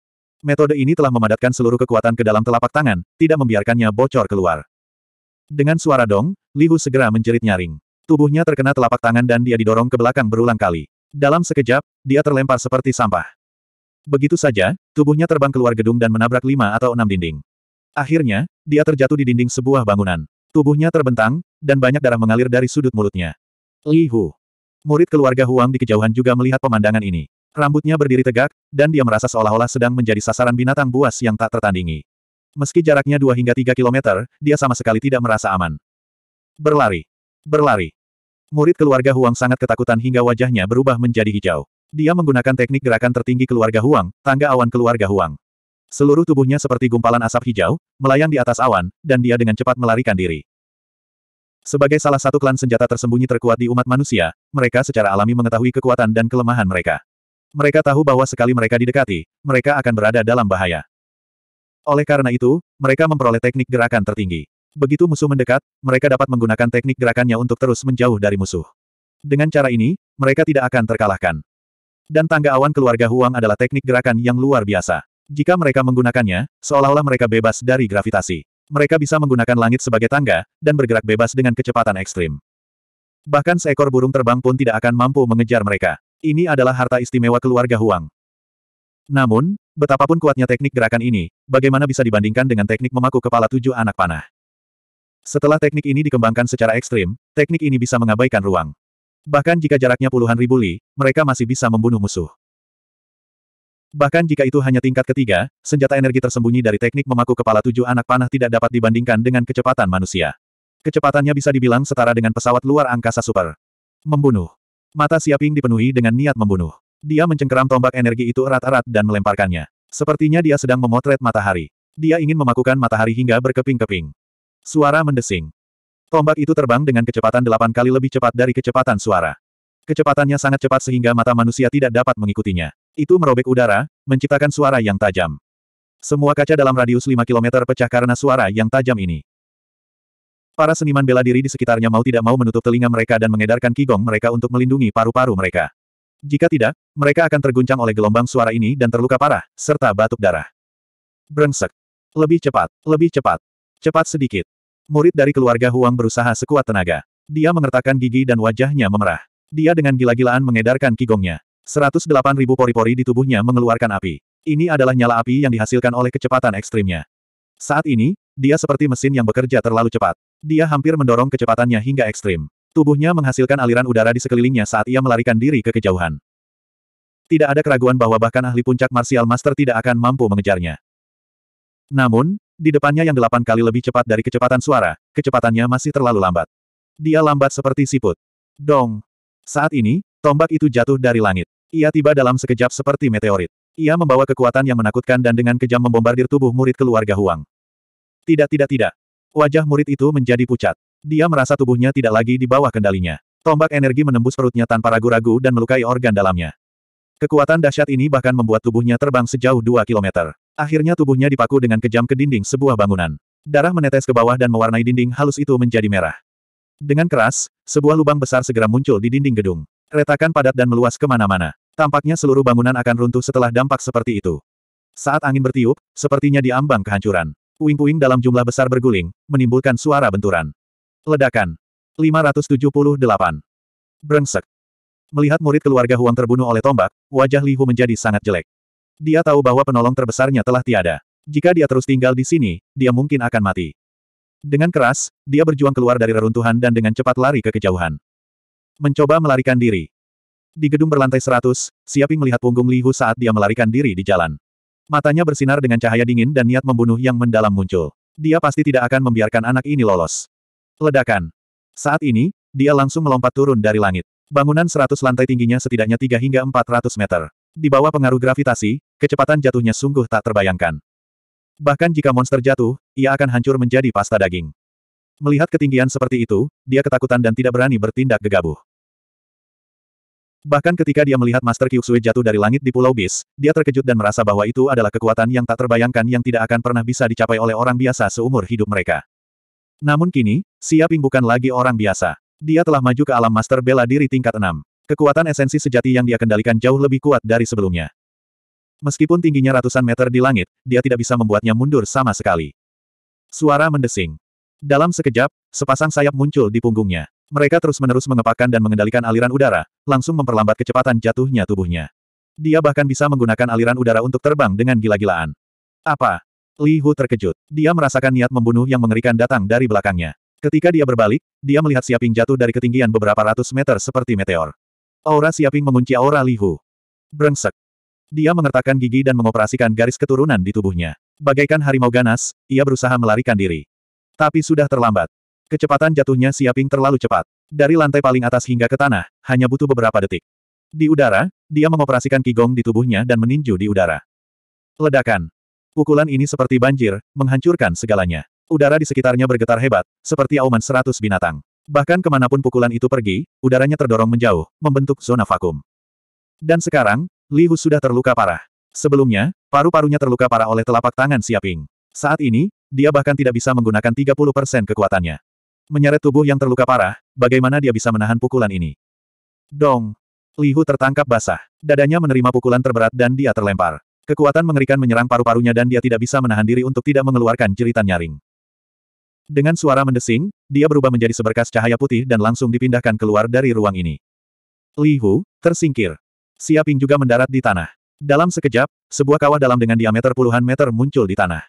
Speaker 1: Metode ini telah memadatkan seluruh kekuatan ke dalam telapak tangan, tidak membiarkannya bocor keluar. Dengan suara dong, Lihu segera menjerit nyaring. Tubuhnya terkena telapak tangan dan dia didorong ke belakang berulang kali. Dalam sekejap, dia terlempar seperti sampah. Begitu saja, tubuhnya terbang keluar gedung dan menabrak lima atau enam dinding. Akhirnya, dia terjatuh di dinding sebuah bangunan. Tubuhnya terbentang, dan banyak darah mengalir dari sudut mulutnya. Li Hu. Murid keluarga Huang di kejauhan juga melihat pemandangan ini. Rambutnya berdiri tegak, dan dia merasa seolah-olah sedang menjadi sasaran binatang buas yang tak tertandingi. Meski jaraknya dua hingga tiga kilometer, dia sama sekali tidak merasa aman. Berlari. Berlari. Murid keluarga Huang sangat ketakutan hingga wajahnya berubah menjadi hijau. Dia menggunakan teknik gerakan tertinggi keluarga Huang, tangga awan keluarga Huang. Seluruh tubuhnya seperti gumpalan asap hijau, melayang di atas awan, dan dia dengan cepat melarikan diri. Sebagai salah satu klan senjata tersembunyi terkuat di umat manusia, mereka secara alami mengetahui kekuatan dan kelemahan mereka. Mereka tahu bahwa sekali mereka didekati, mereka akan berada dalam bahaya. Oleh karena itu, mereka memperoleh teknik gerakan tertinggi. Begitu musuh mendekat, mereka dapat menggunakan teknik gerakannya untuk terus menjauh dari musuh. Dengan cara ini, mereka tidak akan terkalahkan. Dan tangga awan keluarga Huang adalah teknik gerakan yang luar biasa. Jika mereka menggunakannya, seolah-olah mereka bebas dari gravitasi. Mereka bisa menggunakan langit sebagai tangga, dan bergerak bebas dengan kecepatan ekstrim. Bahkan seekor burung terbang pun tidak akan mampu mengejar mereka. Ini adalah harta istimewa keluarga Huang. Namun, betapapun kuatnya teknik gerakan ini, bagaimana bisa dibandingkan dengan teknik memaku kepala tujuh anak panah? Setelah teknik ini dikembangkan secara ekstrim, teknik ini bisa mengabaikan ruang. Bahkan jika jaraknya puluhan ribu li, mereka masih bisa membunuh musuh. Bahkan jika itu hanya tingkat ketiga, senjata energi tersembunyi dari teknik memaku kepala tujuh anak panah tidak dapat dibandingkan dengan kecepatan manusia. Kecepatannya bisa dibilang setara dengan pesawat luar angkasa super. Membunuh. Mata Siaping dipenuhi dengan niat membunuh. Dia mencengkeram tombak energi itu erat-erat dan melemparkannya. Sepertinya dia sedang memotret matahari. Dia ingin memakukan matahari hingga berkeping-keping. Suara mendesing. Ombak itu terbang dengan kecepatan delapan kali lebih cepat dari kecepatan suara. Kecepatannya sangat cepat sehingga mata manusia tidak dapat mengikutinya. Itu merobek udara, menciptakan suara yang tajam. Semua kaca dalam radius 5 km pecah karena suara yang tajam ini. Para seniman bela diri di sekitarnya mau tidak mau menutup telinga mereka dan mengedarkan kigong mereka untuk melindungi paru-paru mereka. Jika tidak, mereka akan terguncang oleh gelombang suara ini dan terluka parah, serta batuk darah. Brengsek. Lebih cepat, lebih cepat. Cepat sedikit. Murid dari keluarga Huang berusaha sekuat tenaga. Dia mengertakkan gigi dan wajahnya memerah. Dia dengan gila-gilaan mengedarkan kigongnya. ribu pori-pori di tubuhnya mengeluarkan api. Ini adalah nyala api yang dihasilkan oleh kecepatan ekstrimnya. Saat ini, dia seperti mesin yang bekerja terlalu cepat. Dia hampir mendorong kecepatannya hingga ekstrim. Tubuhnya menghasilkan aliran udara di sekelilingnya saat ia melarikan diri ke kejauhan. Tidak ada keraguan bahwa bahkan ahli puncak martial master tidak akan mampu mengejarnya. Namun, di depannya yang delapan kali lebih cepat dari kecepatan suara, kecepatannya masih terlalu lambat. Dia lambat seperti siput. Dong. Saat ini, tombak itu jatuh dari langit. Ia tiba dalam sekejap seperti meteorit. Ia membawa kekuatan yang menakutkan dan dengan kejam membombardir tubuh murid keluarga Huang. Tidak tidak tidak. Wajah murid itu menjadi pucat. Dia merasa tubuhnya tidak lagi di bawah kendalinya. Tombak energi menembus perutnya tanpa ragu-ragu dan melukai organ dalamnya. Kekuatan dahsyat ini bahkan membuat tubuhnya terbang sejauh dua kilometer. Akhirnya tubuhnya dipaku dengan kejam ke dinding sebuah bangunan. Darah menetes ke bawah dan mewarnai dinding halus itu menjadi merah. Dengan keras, sebuah lubang besar segera muncul di dinding gedung. Retakan padat dan meluas kemana-mana. Tampaknya seluruh bangunan akan runtuh setelah dampak seperti itu. Saat angin bertiup, sepertinya diambang kehancuran. Puing-puing dalam jumlah besar berguling, menimbulkan suara benturan. Ledakan. 578. Brengsek. Melihat murid keluarga Huang terbunuh oleh tombak, wajah Li Hu menjadi sangat jelek. Dia tahu bahwa penolong terbesarnya telah tiada. Jika dia terus tinggal di sini, dia mungkin akan mati. Dengan keras, dia berjuang keluar dari reruntuhan dan dengan cepat lari ke kejauhan. Mencoba melarikan diri. Di gedung berlantai seratus, Siaping melihat punggung Lihu saat dia melarikan diri di jalan. Matanya bersinar dengan cahaya dingin dan niat membunuh yang mendalam muncul. Dia pasti tidak akan membiarkan anak ini lolos. Ledakan. Saat ini, dia langsung melompat turun dari langit. Bangunan seratus lantai tingginya setidaknya tiga hingga empat ratus meter. Di bawah pengaruh gravitasi, Kecepatan jatuhnya sungguh tak terbayangkan. Bahkan jika monster jatuh, ia akan hancur menjadi pasta daging. Melihat ketinggian seperti itu, dia ketakutan dan tidak berani bertindak gegabah. Bahkan ketika dia melihat Master Kyuksui jatuh dari langit di Pulau Bis, dia terkejut dan merasa bahwa itu adalah kekuatan yang tak terbayangkan yang tidak akan pernah bisa dicapai oleh orang biasa seumur hidup mereka. Namun kini, Siaping bukan lagi orang biasa. Dia telah maju ke alam Master Bela Diri tingkat 6. Kekuatan esensi sejati yang dia kendalikan jauh lebih kuat dari sebelumnya. Meskipun tingginya ratusan meter di langit, dia tidak bisa membuatnya mundur sama sekali. Suara mendesing. Dalam sekejap, sepasang sayap muncul di punggungnya. Mereka terus-menerus mengepakkan dan mengendalikan aliran udara, langsung memperlambat kecepatan jatuhnya tubuhnya. Dia bahkan bisa menggunakan aliran udara untuk terbang dengan gila-gilaan. Apa? Li Hu terkejut. Dia merasakan niat membunuh yang mengerikan datang dari belakangnya. Ketika dia berbalik, dia melihat Siaping jatuh dari ketinggian beberapa ratus meter seperti meteor. Aura Siaping mengunci aura Li Hu. Brengsek. Dia mengertakkan gigi dan mengoperasikan garis keturunan di tubuhnya. Bagaikan harimau ganas, ia berusaha melarikan diri. Tapi sudah terlambat. Kecepatan jatuhnya Siaping terlalu cepat. Dari lantai paling atas hingga ke tanah, hanya butuh beberapa detik. Di udara, dia mengoperasikan kigong di tubuhnya dan meninju di udara. Ledakan. Pukulan ini seperti banjir, menghancurkan segalanya. Udara di sekitarnya bergetar hebat, seperti auman seratus binatang. Bahkan kemanapun pukulan itu pergi, udaranya terdorong menjauh, membentuk zona vakum. Dan sekarang, Li Hu sudah terluka parah. Sebelumnya, paru-parunya terluka parah oleh telapak tangan Siaping. Saat ini, dia bahkan tidak bisa menggunakan 30% kekuatannya. Menyeret tubuh yang terluka parah, bagaimana dia bisa menahan pukulan ini? Dong! Li Hu tertangkap basah. Dadanya menerima pukulan terberat dan dia terlempar. Kekuatan mengerikan menyerang paru-parunya dan dia tidak bisa menahan diri untuk tidak mengeluarkan jeritan nyaring. Dengan suara mendesing, dia berubah menjadi seberkas cahaya putih dan langsung dipindahkan keluar dari ruang ini. Li Hu, tersingkir. Siaping juga mendarat di tanah. Dalam sekejap, sebuah kawah dalam dengan diameter puluhan meter muncul di tanah.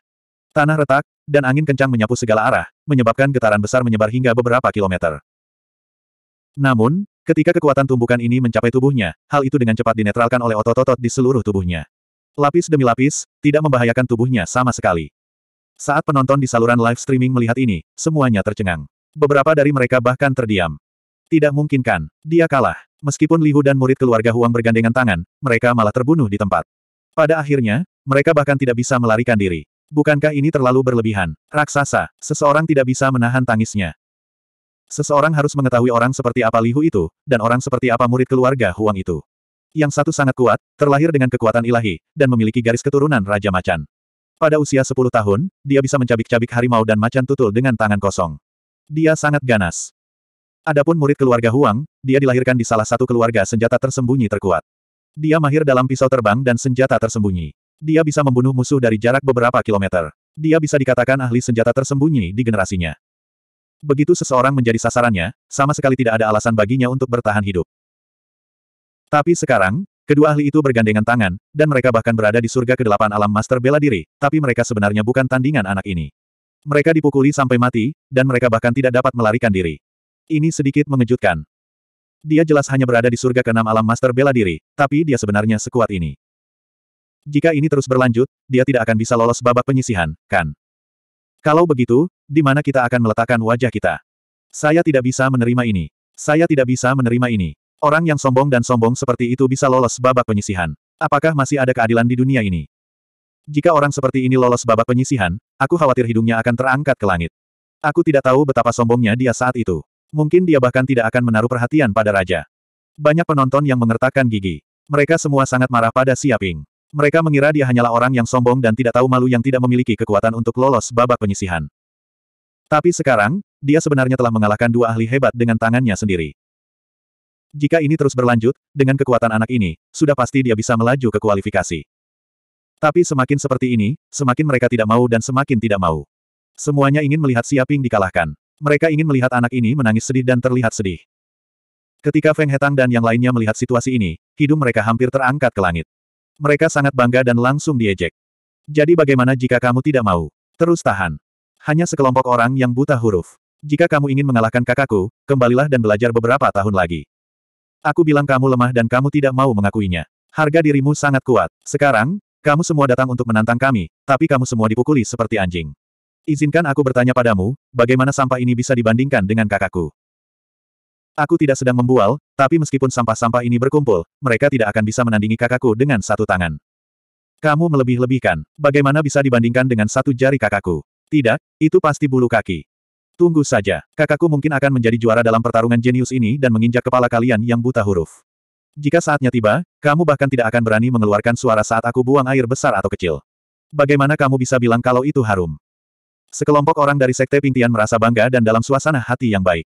Speaker 1: Tanah retak, dan angin kencang menyapu segala arah, menyebabkan getaran besar menyebar hingga beberapa kilometer. Namun, ketika kekuatan tumbukan ini mencapai tubuhnya, hal itu dengan cepat dinetralkan oleh otot-otot di seluruh tubuhnya. Lapis demi lapis, tidak membahayakan tubuhnya sama sekali. Saat penonton di saluran live streaming melihat ini, semuanya tercengang. Beberapa dari mereka bahkan terdiam. Tidak mungkin kan, dia kalah. Meskipun Lihu dan murid keluarga Huang bergandengan tangan, mereka malah terbunuh di tempat. Pada akhirnya, mereka bahkan tidak bisa melarikan diri. Bukankah ini terlalu berlebihan? Raksasa, seseorang tidak bisa menahan tangisnya. Seseorang harus mengetahui orang seperti apa Lihu itu, dan orang seperti apa murid keluarga Huang itu. Yang satu sangat kuat, terlahir dengan kekuatan ilahi, dan memiliki garis keturunan Raja Macan. Pada usia 10 tahun, dia bisa mencabik-cabik harimau dan macan tutul dengan tangan kosong. Dia sangat ganas. Adapun murid keluarga Huang, dia dilahirkan di salah satu keluarga senjata tersembunyi terkuat. Dia mahir dalam pisau terbang dan senjata tersembunyi. Dia bisa membunuh musuh dari jarak beberapa kilometer. Dia bisa dikatakan ahli senjata tersembunyi di generasinya. Begitu seseorang menjadi sasarannya, sama sekali tidak ada alasan baginya untuk bertahan hidup. Tapi sekarang, kedua ahli itu bergandengan tangan, dan mereka bahkan berada di surga kedelapan alam master bela diri, tapi mereka sebenarnya bukan tandingan anak ini. Mereka dipukuli sampai mati, dan mereka bahkan tidak dapat melarikan diri. Ini sedikit mengejutkan. Dia jelas hanya berada di surga keenam alam master bela diri, tapi dia sebenarnya sekuat ini. Jika ini terus berlanjut, dia tidak akan bisa lolos babak penyisihan, kan? Kalau begitu, di mana kita akan meletakkan wajah kita? Saya tidak bisa menerima ini. Saya tidak bisa menerima ini. Orang yang sombong dan sombong seperti itu bisa lolos babak penyisihan. Apakah masih ada keadilan di dunia ini? Jika orang seperti ini lolos babak penyisihan, aku khawatir hidungnya akan terangkat ke langit. Aku tidak tahu betapa sombongnya dia saat itu. Mungkin dia bahkan tidak akan menaruh perhatian pada raja. Banyak penonton yang mengertakkan gigi. Mereka semua sangat marah pada Siaping. Mereka mengira dia hanyalah orang yang sombong dan tidak tahu malu yang tidak memiliki kekuatan untuk lolos babak penyisihan. Tapi sekarang, dia sebenarnya telah mengalahkan dua ahli hebat dengan tangannya sendiri. Jika ini terus berlanjut, dengan kekuatan anak ini, sudah pasti dia bisa melaju ke kualifikasi. Tapi semakin seperti ini, semakin mereka tidak mau dan semakin tidak mau. Semuanya ingin melihat Siaping dikalahkan. Mereka ingin melihat anak ini menangis sedih dan terlihat sedih. Ketika Feng Hetang dan yang lainnya melihat situasi ini, hidung mereka hampir terangkat ke langit. Mereka sangat bangga dan langsung diejek. Jadi bagaimana jika kamu tidak mau? Terus tahan. Hanya sekelompok orang yang buta huruf. Jika kamu ingin mengalahkan kakakku, kembalilah dan belajar beberapa tahun lagi. Aku bilang kamu lemah dan kamu tidak mau mengakuinya. Harga dirimu sangat kuat. Sekarang, kamu semua datang untuk menantang kami, tapi kamu semua dipukuli seperti anjing. Izinkan aku bertanya padamu, bagaimana sampah ini bisa dibandingkan dengan kakakku? Aku tidak sedang membual, tapi meskipun sampah-sampah ini berkumpul, mereka tidak akan bisa menandingi kakakku dengan satu tangan. Kamu melebih-lebihkan. Bagaimana bisa dibandingkan dengan satu jari kakakku? Tidak, itu pasti bulu kaki. Tunggu saja, kakakku mungkin akan menjadi juara dalam pertarungan jenius ini dan menginjak kepala kalian yang buta huruf. Jika saatnya tiba, kamu bahkan tidak akan berani mengeluarkan suara saat aku buang air besar atau kecil. Bagaimana kamu bisa bilang kalau itu harum? Sekelompok orang dari Sekte Pingtian merasa bangga dan dalam suasana hati yang baik.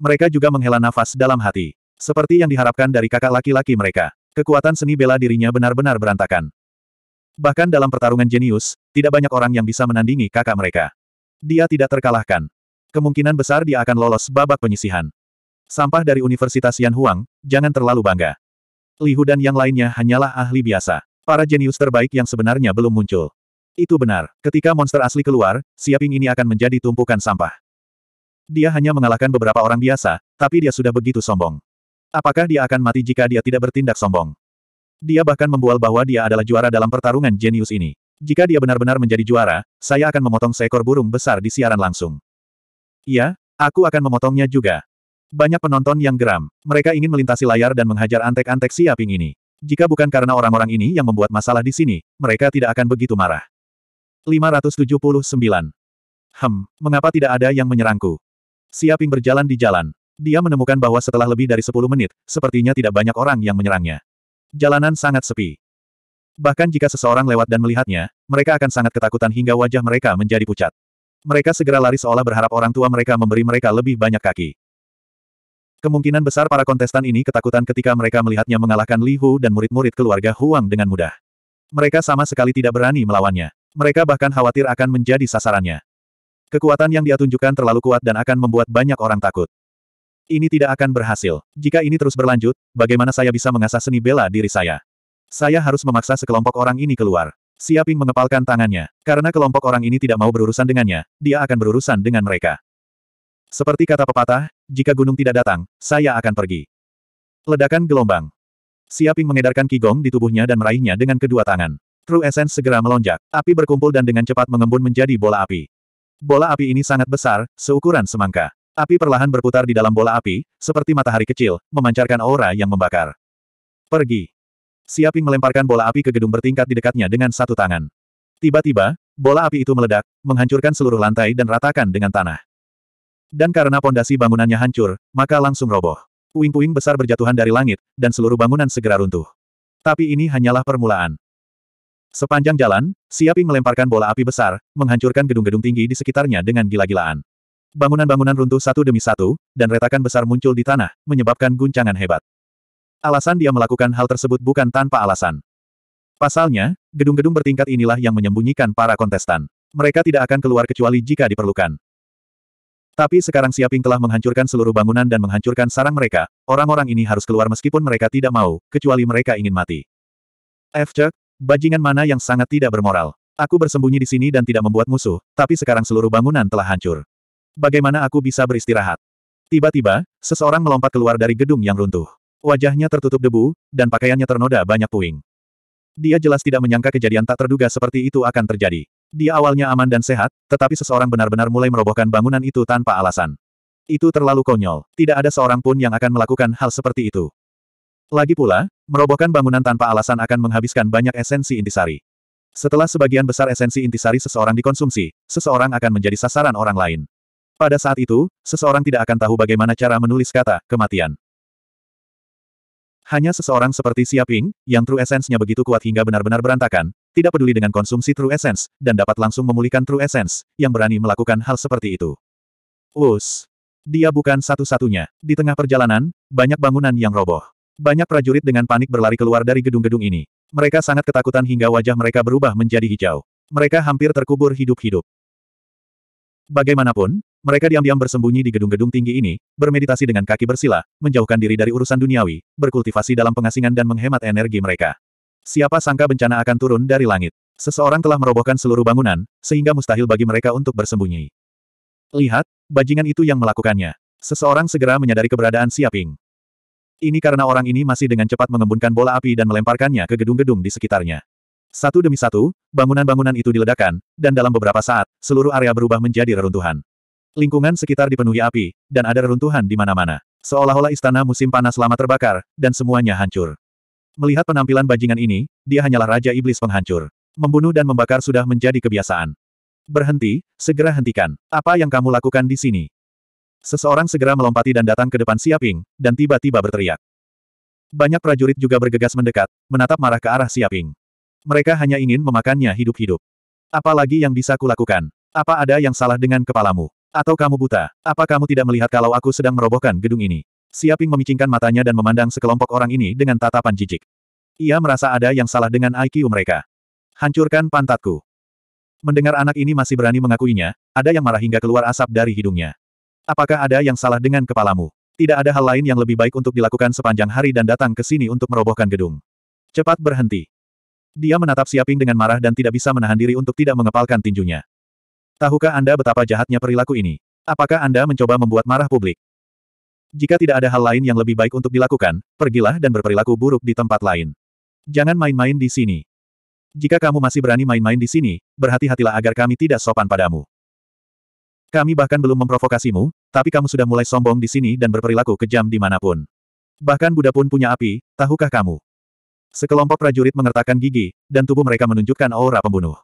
Speaker 1: Mereka juga menghela nafas dalam hati. Seperti yang diharapkan dari kakak laki-laki mereka, kekuatan seni bela dirinya benar-benar berantakan. Bahkan dalam pertarungan jenius, tidak banyak orang yang bisa menandingi kakak mereka. Dia tidak terkalahkan. Kemungkinan besar dia akan lolos babak penyisihan. Sampah dari Universitas Yan Huang, jangan terlalu bangga. Lihu dan yang lainnya hanyalah ahli biasa. Para jenius terbaik yang sebenarnya belum muncul. Itu benar. Ketika monster asli keluar, Siaping ini akan menjadi tumpukan sampah. Dia hanya mengalahkan beberapa orang biasa, tapi dia sudah begitu sombong. Apakah dia akan mati jika dia tidak bertindak sombong? Dia bahkan membual bahwa dia adalah juara dalam pertarungan jenius ini. Jika dia benar-benar menjadi juara, saya akan memotong seekor burung besar di siaran langsung. Iya, aku akan memotongnya juga. Banyak penonton yang geram. Mereka ingin melintasi layar dan menghajar antek-antek siaping ini. Jika bukan karena orang-orang ini yang membuat masalah di sini, mereka tidak akan begitu marah. 579. Hem, mengapa tidak ada yang menyerangku? Siaping berjalan di jalan. Dia menemukan bahwa setelah lebih dari 10 menit, sepertinya tidak banyak orang yang menyerangnya. Jalanan sangat sepi. Bahkan jika seseorang lewat dan melihatnya, mereka akan sangat ketakutan hingga wajah mereka menjadi pucat. Mereka segera lari seolah berharap orang tua mereka memberi mereka lebih banyak kaki. Kemungkinan besar para kontestan ini ketakutan ketika mereka melihatnya mengalahkan Li Hu dan murid-murid keluarga Huang dengan mudah. Mereka sama sekali tidak berani melawannya. Mereka bahkan khawatir akan menjadi sasarannya. Kekuatan yang dia tunjukkan terlalu kuat dan akan membuat banyak orang takut. Ini tidak akan berhasil. Jika ini terus berlanjut, bagaimana saya bisa mengasah seni bela diri saya? Saya harus memaksa sekelompok orang ini keluar. Siaping mengepalkan tangannya. Karena kelompok orang ini tidak mau berurusan dengannya, dia akan berurusan dengan mereka. Seperti kata pepatah, jika gunung tidak datang, saya akan pergi. Ledakan gelombang. Siaping mengedarkan kigong di tubuhnya dan meraihnya dengan kedua tangan. True Essence segera melonjak, api berkumpul dan dengan cepat mengembun menjadi bola api. Bola api ini sangat besar, seukuran semangka. Api perlahan berputar di dalam bola api, seperti matahari kecil, memancarkan aura yang membakar. Pergi. Siaping melemparkan bola api ke gedung bertingkat di dekatnya dengan satu tangan. Tiba-tiba, bola api itu meledak, menghancurkan seluruh lantai dan ratakan dengan tanah. Dan karena pondasi bangunannya hancur, maka langsung roboh. Puing-puing besar berjatuhan dari langit, dan seluruh bangunan segera runtuh. Tapi ini hanyalah permulaan. Sepanjang jalan, Siaping melemparkan bola api besar, menghancurkan gedung-gedung tinggi di sekitarnya dengan gila-gilaan. Bangunan-bangunan runtuh satu demi satu, dan retakan besar muncul di tanah, menyebabkan guncangan hebat. Alasan dia melakukan hal tersebut bukan tanpa alasan. Pasalnya, gedung-gedung bertingkat inilah yang menyembunyikan para kontestan. Mereka tidak akan keluar kecuali jika diperlukan. Tapi sekarang Siaping telah menghancurkan seluruh bangunan dan menghancurkan sarang mereka, orang-orang ini harus keluar meskipun mereka tidak mau, kecuali mereka ingin mati. F. Bajingan mana yang sangat tidak bermoral. Aku bersembunyi di sini dan tidak membuat musuh, tapi sekarang seluruh bangunan telah hancur. Bagaimana aku bisa beristirahat? Tiba-tiba, seseorang melompat keluar dari gedung yang runtuh. Wajahnya tertutup debu, dan pakaiannya ternoda banyak puing. Dia jelas tidak menyangka kejadian tak terduga seperti itu akan terjadi. Dia awalnya aman dan sehat, tetapi seseorang benar-benar mulai merobohkan bangunan itu tanpa alasan. Itu terlalu konyol. Tidak ada seorang pun yang akan melakukan hal seperti itu. Lagi pula, merobohkan bangunan tanpa alasan akan menghabiskan banyak esensi intisari. Setelah sebagian besar esensi intisari seseorang dikonsumsi, seseorang akan menjadi sasaran orang lain. Pada saat itu, seseorang tidak akan tahu bagaimana cara menulis kata kematian. Hanya seseorang seperti Siaping, yang true essence-nya begitu kuat hingga benar-benar berantakan, tidak peduli dengan konsumsi true essence, dan dapat langsung memulihkan true essence, yang berani melakukan hal seperti itu. Us. Dia bukan satu-satunya. Di tengah perjalanan, banyak bangunan yang roboh. Banyak prajurit dengan panik berlari keluar dari gedung-gedung ini. Mereka sangat ketakutan hingga wajah mereka berubah menjadi hijau. Mereka hampir terkubur hidup-hidup. Bagaimanapun, mereka diam-diam bersembunyi di gedung-gedung tinggi ini, bermeditasi dengan kaki bersila, menjauhkan diri dari urusan duniawi, berkultivasi dalam pengasingan dan menghemat energi mereka. Siapa sangka bencana akan turun dari langit. Seseorang telah merobohkan seluruh bangunan, sehingga mustahil bagi mereka untuk bersembunyi. Lihat, bajingan itu yang melakukannya. Seseorang segera menyadari keberadaan Siaping. Ini karena orang ini masih dengan cepat mengembunkan bola api dan melemparkannya ke gedung-gedung di sekitarnya. Satu demi satu, bangunan-bangunan itu diledakkan, dan dalam beberapa saat, seluruh area berubah menjadi reruntuhan. Lingkungan sekitar dipenuhi api, dan ada reruntuhan di mana-mana. Seolah-olah istana musim panas lama terbakar, dan semuanya hancur. Melihat penampilan bajingan ini, dia hanyalah Raja Iblis Penghancur. Membunuh dan membakar sudah menjadi kebiasaan. Berhenti, segera hentikan. Apa yang kamu lakukan di sini? Seseorang segera melompati dan datang ke depan Siaping, dan tiba-tiba berteriak. Banyak prajurit juga bergegas mendekat, menatap marah ke arah Siaping. Mereka hanya ingin memakannya hidup-hidup. Apalagi yang bisa kulakukan? Apa ada yang salah dengan kepalamu? Atau kamu buta? Apa kamu tidak melihat kalau aku sedang merobohkan gedung ini? Siaping memicingkan matanya dan memandang sekelompok orang ini dengan tatapan jijik. Ia merasa ada yang salah dengan IQ mereka. Hancurkan pantatku. Mendengar anak ini masih berani mengakuinya, ada yang marah hingga keluar asap dari hidungnya. Apakah ada yang salah dengan kepalamu? Tidak ada hal lain yang lebih baik untuk dilakukan sepanjang hari dan datang ke sini untuk merobohkan gedung. Cepat berhenti. Dia menatap Siaping dengan marah dan tidak bisa menahan diri untuk tidak mengepalkan tinjunya. Tahukah Anda betapa jahatnya perilaku ini? Apakah Anda mencoba membuat marah publik? Jika tidak ada hal lain yang lebih baik untuk dilakukan, pergilah dan berperilaku buruk di tempat lain. Jangan main-main di sini. Jika kamu masih berani main-main di sini, berhati-hatilah agar kami tidak sopan padamu. Kami bahkan belum memprovokasimu, tapi kamu sudah mulai sombong di sini dan berperilaku kejam dimanapun. Bahkan Buddha pun punya api, tahukah kamu? Sekelompok prajurit mengertakkan gigi, dan tubuh mereka menunjukkan aura pembunuh.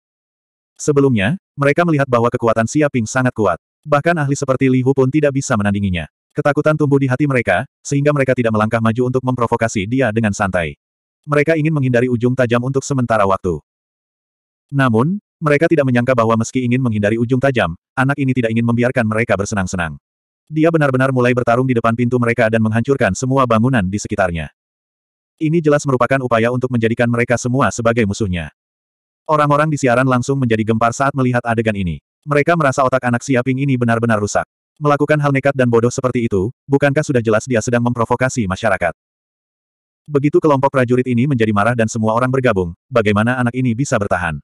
Speaker 1: Sebelumnya, mereka melihat bahwa kekuatan Siaping sangat kuat. Bahkan ahli seperti Li Hu pun tidak bisa menandinginya. Ketakutan tumbuh di hati mereka, sehingga mereka tidak melangkah maju untuk memprovokasi dia dengan santai. Mereka ingin menghindari ujung tajam untuk sementara waktu. Namun, mereka tidak menyangka bahwa meski ingin menghindari ujung tajam, anak ini tidak ingin membiarkan mereka bersenang-senang. Dia benar-benar mulai bertarung di depan pintu mereka dan menghancurkan semua bangunan di sekitarnya. Ini jelas merupakan upaya untuk menjadikan mereka semua sebagai musuhnya. Orang-orang di siaran langsung menjadi gempar saat melihat adegan ini. Mereka merasa otak anak Siaping ini benar-benar rusak. Melakukan hal nekat dan bodoh seperti itu, bukankah sudah jelas dia sedang memprovokasi masyarakat? Begitu kelompok prajurit ini menjadi marah dan semua orang bergabung, bagaimana anak ini bisa bertahan?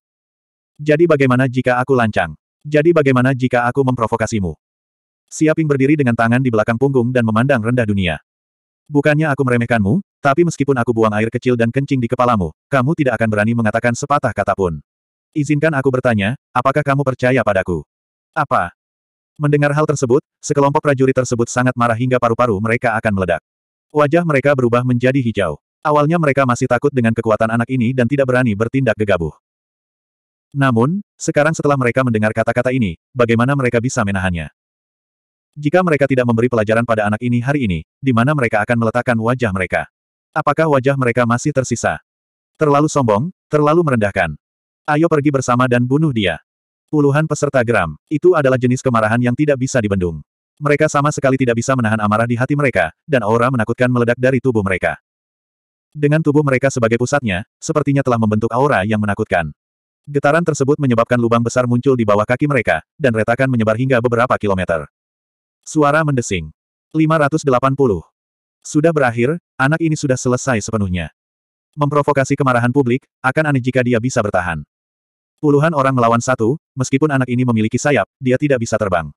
Speaker 1: Jadi bagaimana jika aku lancang? Jadi bagaimana jika aku memprovokasimu? Siaping berdiri dengan tangan di belakang punggung dan memandang rendah dunia. Bukannya aku meremehkanmu, tapi meskipun aku buang air kecil dan kencing di kepalamu, kamu tidak akan berani mengatakan sepatah kata pun. Izinkan aku bertanya, apakah kamu percaya padaku? Apa? Mendengar hal tersebut, sekelompok prajurit tersebut sangat marah hingga paru-paru mereka akan meledak. Wajah mereka berubah menjadi hijau. Awalnya mereka masih takut dengan kekuatan anak ini dan tidak berani bertindak gegabah. Namun, sekarang setelah mereka mendengar kata-kata ini, bagaimana mereka bisa menahannya? Jika mereka tidak memberi pelajaran pada anak ini hari ini, di mana mereka akan meletakkan wajah mereka? Apakah wajah mereka masih tersisa? Terlalu sombong, terlalu merendahkan. Ayo pergi bersama dan bunuh dia. Puluhan peserta geram, itu adalah jenis kemarahan yang tidak bisa dibendung. Mereka sama sekali tidak bisa menahan amarah di hati mereka, dan aura menakutkan meledak dari tubuh mereka. Dengan tubuh mereka sebagai pusatnya, sepertinya telah membentuk aura yang menakutkan. Getaran tersebut menyebabkan lubang besar muncul di bawah kaki mereka, dan retakan menyebar hingga beberapa kilometer. Suara mendesing. 580. Sudah berakhir, anak ini sudah selesai sepenuhnya. Memprovokasi kemarahan publik, akan aneh jika dia bisa bertahan. Puluhan orang melawan satu, meskipun anak ini memiliki sayap, dia tidak bisa terbang.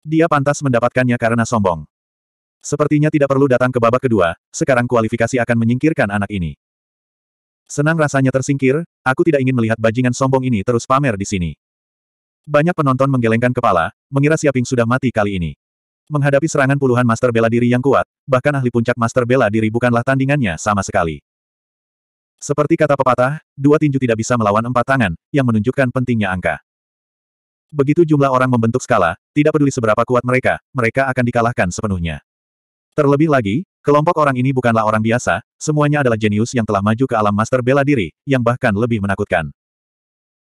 Speaker 1: Dia pantas mendapatkannya karena sombong. Sepertinya tidak perlu datang ke babak kedua, sekarang kualifikasi akan menyingkirkan anak ini. Senang rasanya tersingkir, aku tidak ingin melihat bajingan sombong ini terus pamer di sini. Banyak penonton menggelengkan kepala, mengira Siaping sudah mati kali ini. Menghadapi serangan puluhan master bela diri yang kuat, bahkan ahli puncak master bela diri bukanlah tandingannya sama sekali. Seperti kata pepatah, dua tinju tidak bisa melawan empat tangan, yang menunjukkan pentingnya angka. Begitu jumlah orang membentuk skala, tidak peduli seberapa kuat mereka, mereka akan dikalahkan sepenuhnya. Terlebih lagi, kelompok orang ini bukanlah orang biasa, semuanya adalah jenius yang telah maju ke alam master bela diri, yang bahkan lebih menakutkan.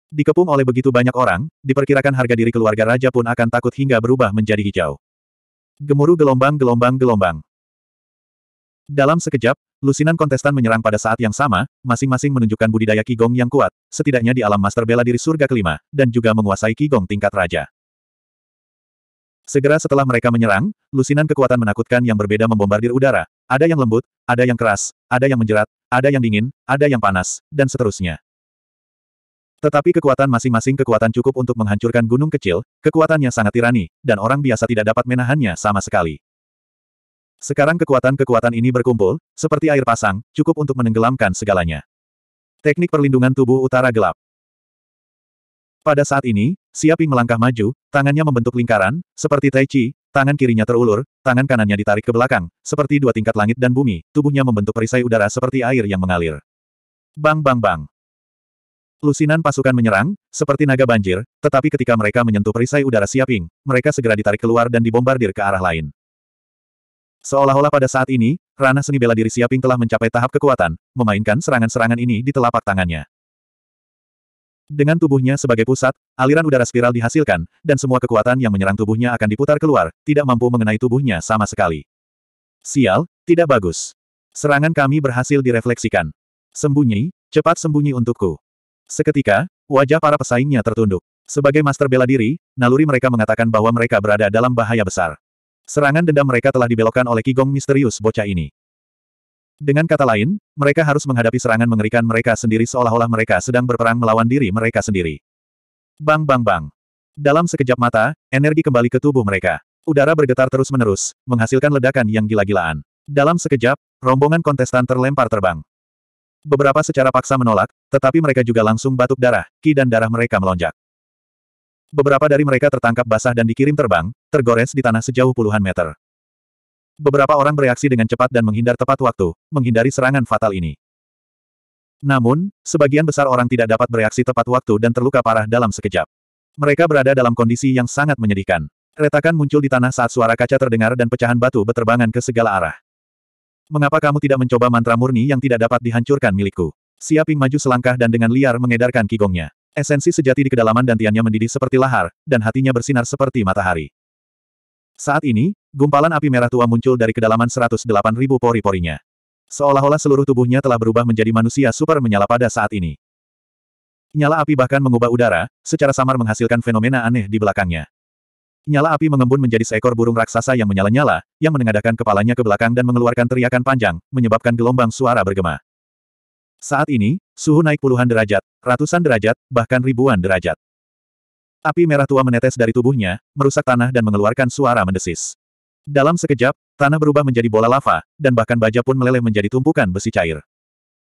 Speaker 1: Dikepung oleh begitu banyak orang, diperkirakan harga diri keluarga raja pun akan takut hingga berubah menjadi hijau. Gemuruh gelombang-gelombang-gelombang. Dalam sekejap, lusinan kontestan menyerang pada saat yang sama, masing-masing menunjukkan budidaya kigong yang kuat, setidaknya di alam master bela diri surga kelima, dan juga menguasai kigong tingkat raja. Segera setelah mereka menyerang, lusinan kekuatan menakutkan yang berbeda membombardir udara. Ada yang lembut, ada yang keras, ada yang menjerat, ada yang dingin, ada yang panas, dan seterusnya. Tetapi kekuatan masing-masing kekuatan cukup untuk menghancurkan gunung kecil, kekuatannya sangat tirani, dan orang biasa tidak dapat menahannya sama sekali. Sekarang kekuatan-kekuatan ini berkumpul, seperti air pasang, cukup untuk menenggelamkan segalanya. Teknik perlindungan tubuh utara gelap. Pada saat ini, Siaping melangkah maju, tangannya membentuk lingkaran, seperti Tai Chi, tangan kirinya terulur, tangan kanannya ditarik ke belakang, seperti dua tingkat langit dan bumi, tubuhnya membentuk perisai udara seperti air yang mengalir. Bang bang bang. Lusinan pasukan menyerang, seperti naga banjir, tetapi ketika mereka menyentuh perisai udara Siaping, mereka segera ditarik keluar dan dibombardir ke arah lain. Seolah-olah pada saat ini, ranah seni bela diri Siaping telah mencapai tahap kekuatan, memainkan serangan-serangan ini di telapak tangannya. Dengan tubuhnya sebagai pusat, aliran udara spiral dihasilkan, dan semua kekuatan yang menyerang tubuhnya akan diputar keluar, tidak mampu mengenai tubuhnya sama sekali. Sial, tidak bagus. Serangan kami berhasil direfleksikan. Sembunyi, cepat sembunyi untukku. Seketika, wajah para pesaingnya tertunduk. Sebagai master bela diri, naluri mereka mengatakan bahwa mereka berada dalam bahaya besar. Serangan dendam mereka telah dibelokkan oleh Kigong misterius bocah ini. Dengan kata lain, mereka harus menghadapi serangan mengerikan mereka sendiri seolah-olah mereka sedang berperang melawan diri mereka sendiri. Bang bang bang. Dalam sekejap mata, energi kembali ke tubuh mereka. Udara bergetar terus-menerus, menghasilkan ledakan yang gila-gilaan. Dalam sekejap, rombongan kontestan terlempar terbang. Beberapa secara paksa menolak, tetapi mereka juga langsung batuk darah, ki dan darah mereka melonjak. Beberapa dari mereka tertangkap basah dan dikirim terbang, tergores di tanah sejauh puluhan meter. Beberapa orang bereaksi dengan cepat dan menghindar tepat waktu, menghindari serangan fatal ini. Namun, sebagian besar orang tidak dapat bereaksi tepat waktu dan terluka parah dalam sekejap. Mereka berada dalam kondisi yang sangat menyedihkan. Retakan muncul di tanah saat suara kaca terdengar dan pecahan batu beterbangan ke segala arah. Mengapa kamu tidak mencoba mantra murni yang tidak dapat dihancurkan milikku? Siaping maju selangkah dan dengan liar mengedarkan kigongnya. Esensi sejati di kedalaman dantiannya mendidih seperti lahar, dan hatinya bersinar seperti matahari. Saat ini, gumpalan api merah tua muncul dari kedalaman 108.000 pori-porinya. Seolah-olah seluruh tubuhnya telah berubah menjadi manusia super menyala pada saat ini. Nyala api bahkan mengubah udara, secara samar menghasilkan fenomena aneh di belakangnya. Nyala api mengembun menjadi seekor burung raksasa yang menyala-nyala, yang menengadakan kepalanya ke belakang dan mengeluarkan teriakan panjang, menyebabkan gelombang suara bergema. Saat ini, suhu naik puluhan derajat, ratusan derajat, bahkan ribuan derajat. Api merah tua menetes dari tubuhnya, merusak tanah dan mengeluarkan suara mendesis. Dalam sekejap, tanah berubah menjadi bola lava, dan bahkan baja pun meleleh menjadi tumpukan besi cair.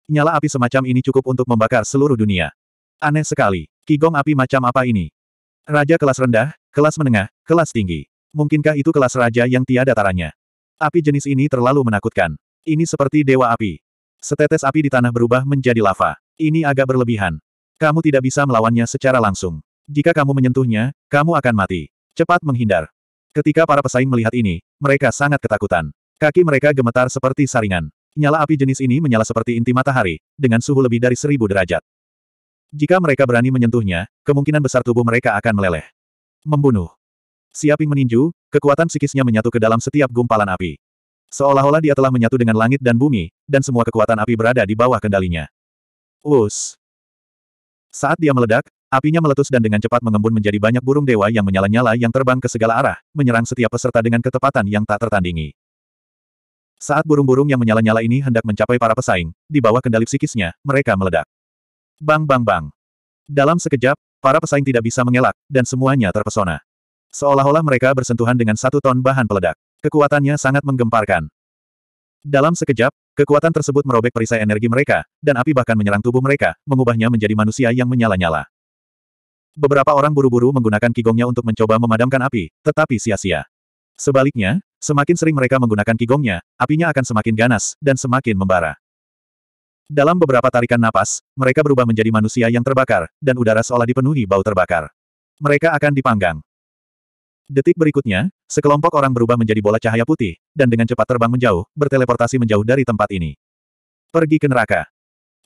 Speaker 1: Nyala api semacam ini cukup untuk membakar seluruh dunia. Aneh sekali, kigong api macam apa ini? Raja kelas rendah, kelas menengah, kelas tinggi. Mungkinkah itu kelas raja yang tiada taranya? Api jenis ini terlalu menakutkan. Ini seperti dewa api. Setetes api di tanah berubah menjadi lava. Ini agak berlebihan. Kamu tidak bisa melawannya secara langsung. Jika kamu menyentuhnya, kamu akan mati. Cepat menghindar. Ketika para pesaing melihat ini, mereka sangat ketakutan. Kaki mereka gemetar seperti saringan. Nyala api jenis ini menyala seperti inti matahari, dengan suhu lebih dari seribu derajat. Jika mereka berani menyentuhnya, kemungkinan besar tubuh mereka akan meleleh. Membunuh. Siaping meninju, kekuatan psikisnya menyatu ke dalam setiap gumpalan api. Seolah-olah dia telah menyatu dengan langit dan bumi, dan semua kekuatan api berada di bawah kendalinya. Us. Saat dia meledak, Apinya meletus dan dengan cepat mengembun menjadi banyak burung dewa yang menyala-nyala yang terbang ke segala arah, menyerang setiap peserta dengan ketepatan yang tak tertandingi. Saat burung-burung yang menyala-nyala ini hendak mencapai para pesaing, di bawah kendali psikisnya, mereka meledak. Bang bang bang. Dalam sekejap, para pesaing tidak bisa mengelak, dan semuanya terpesona. Seolah-olah mereka bersentuhan dengan satu ton bahan peledak. Kekuatannya sangat menggemparkan. Dalam sekejap, kekuatan tersebut merobek perisai energi mereka, dan api bahkan menyerang tubuh mereka, mengubahnya menjadi manusia yang menyala-nyala. Beberapa orang buru-buru menggunakan kigongnya untuk mencoba memadamkan api, tetapi sia-sia. Sebaliknya, semakin sering mereka menggunakan kigongnya, apinya akan semakin ganas, dan semakin membara. Dalam beberapa tarikan napas, mereka berubah menjadi manusia yang terbakar, dan udara seolah dipenuhi bau terbakar. Mereka akan dipanggang. Detik berikutnya, sekelompok orang berubah menjadi bola cahaya putih, dan dengan cepat terbang menjauh, berteleportasi menjauh dari tempat ini. Pergi ke neraka.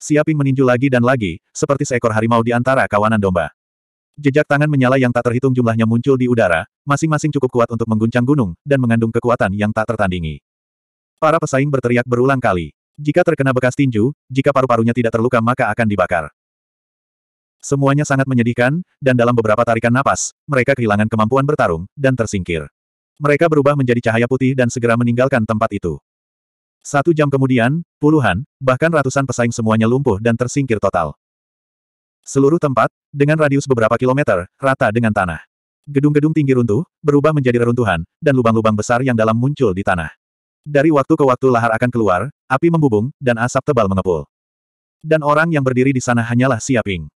Speaker 1: Siaping meninju lagi dan lagi, seperti seekor harimau di antara kawanan domba. Jejak tangan menyala yang tak terhitung jumlahnya muncul di udara, masing-masing cukup kuat untuk mengguncang gunung, dan mengandung kekuatan yang tak tertandingi. Para pesaing berteriak berulang kali. Jika terkena bekas tinju, jika paru-parunya tidak terluka maka akan dibakar. Semuanya sangat menyedihkan, dan dalam beberapa tarikan napas, mereka kehilangan kemampuan bertarung, dan tersingkir. Mereka berubah menjadi cahaya putih dan segera meninggalkan tempat itu. Satu jam kemudian, puluhan, bahkan ratusan pesaing semuanya lumpuh dan tersingkir total. Seluruh tempat, dengan radius beberapa kilometer, rata dengan tanah. Gedung-gedung tinggi runtuh, berubah menjadi reruntuhan, dan lubang-lubang besar yang dalam muncul di tanah. Dari waktu ke waktu lahar akan keluar, api membubung, dan asap tebal mengepul. Dan orang yang berdiri di sana hanyalah Siaping.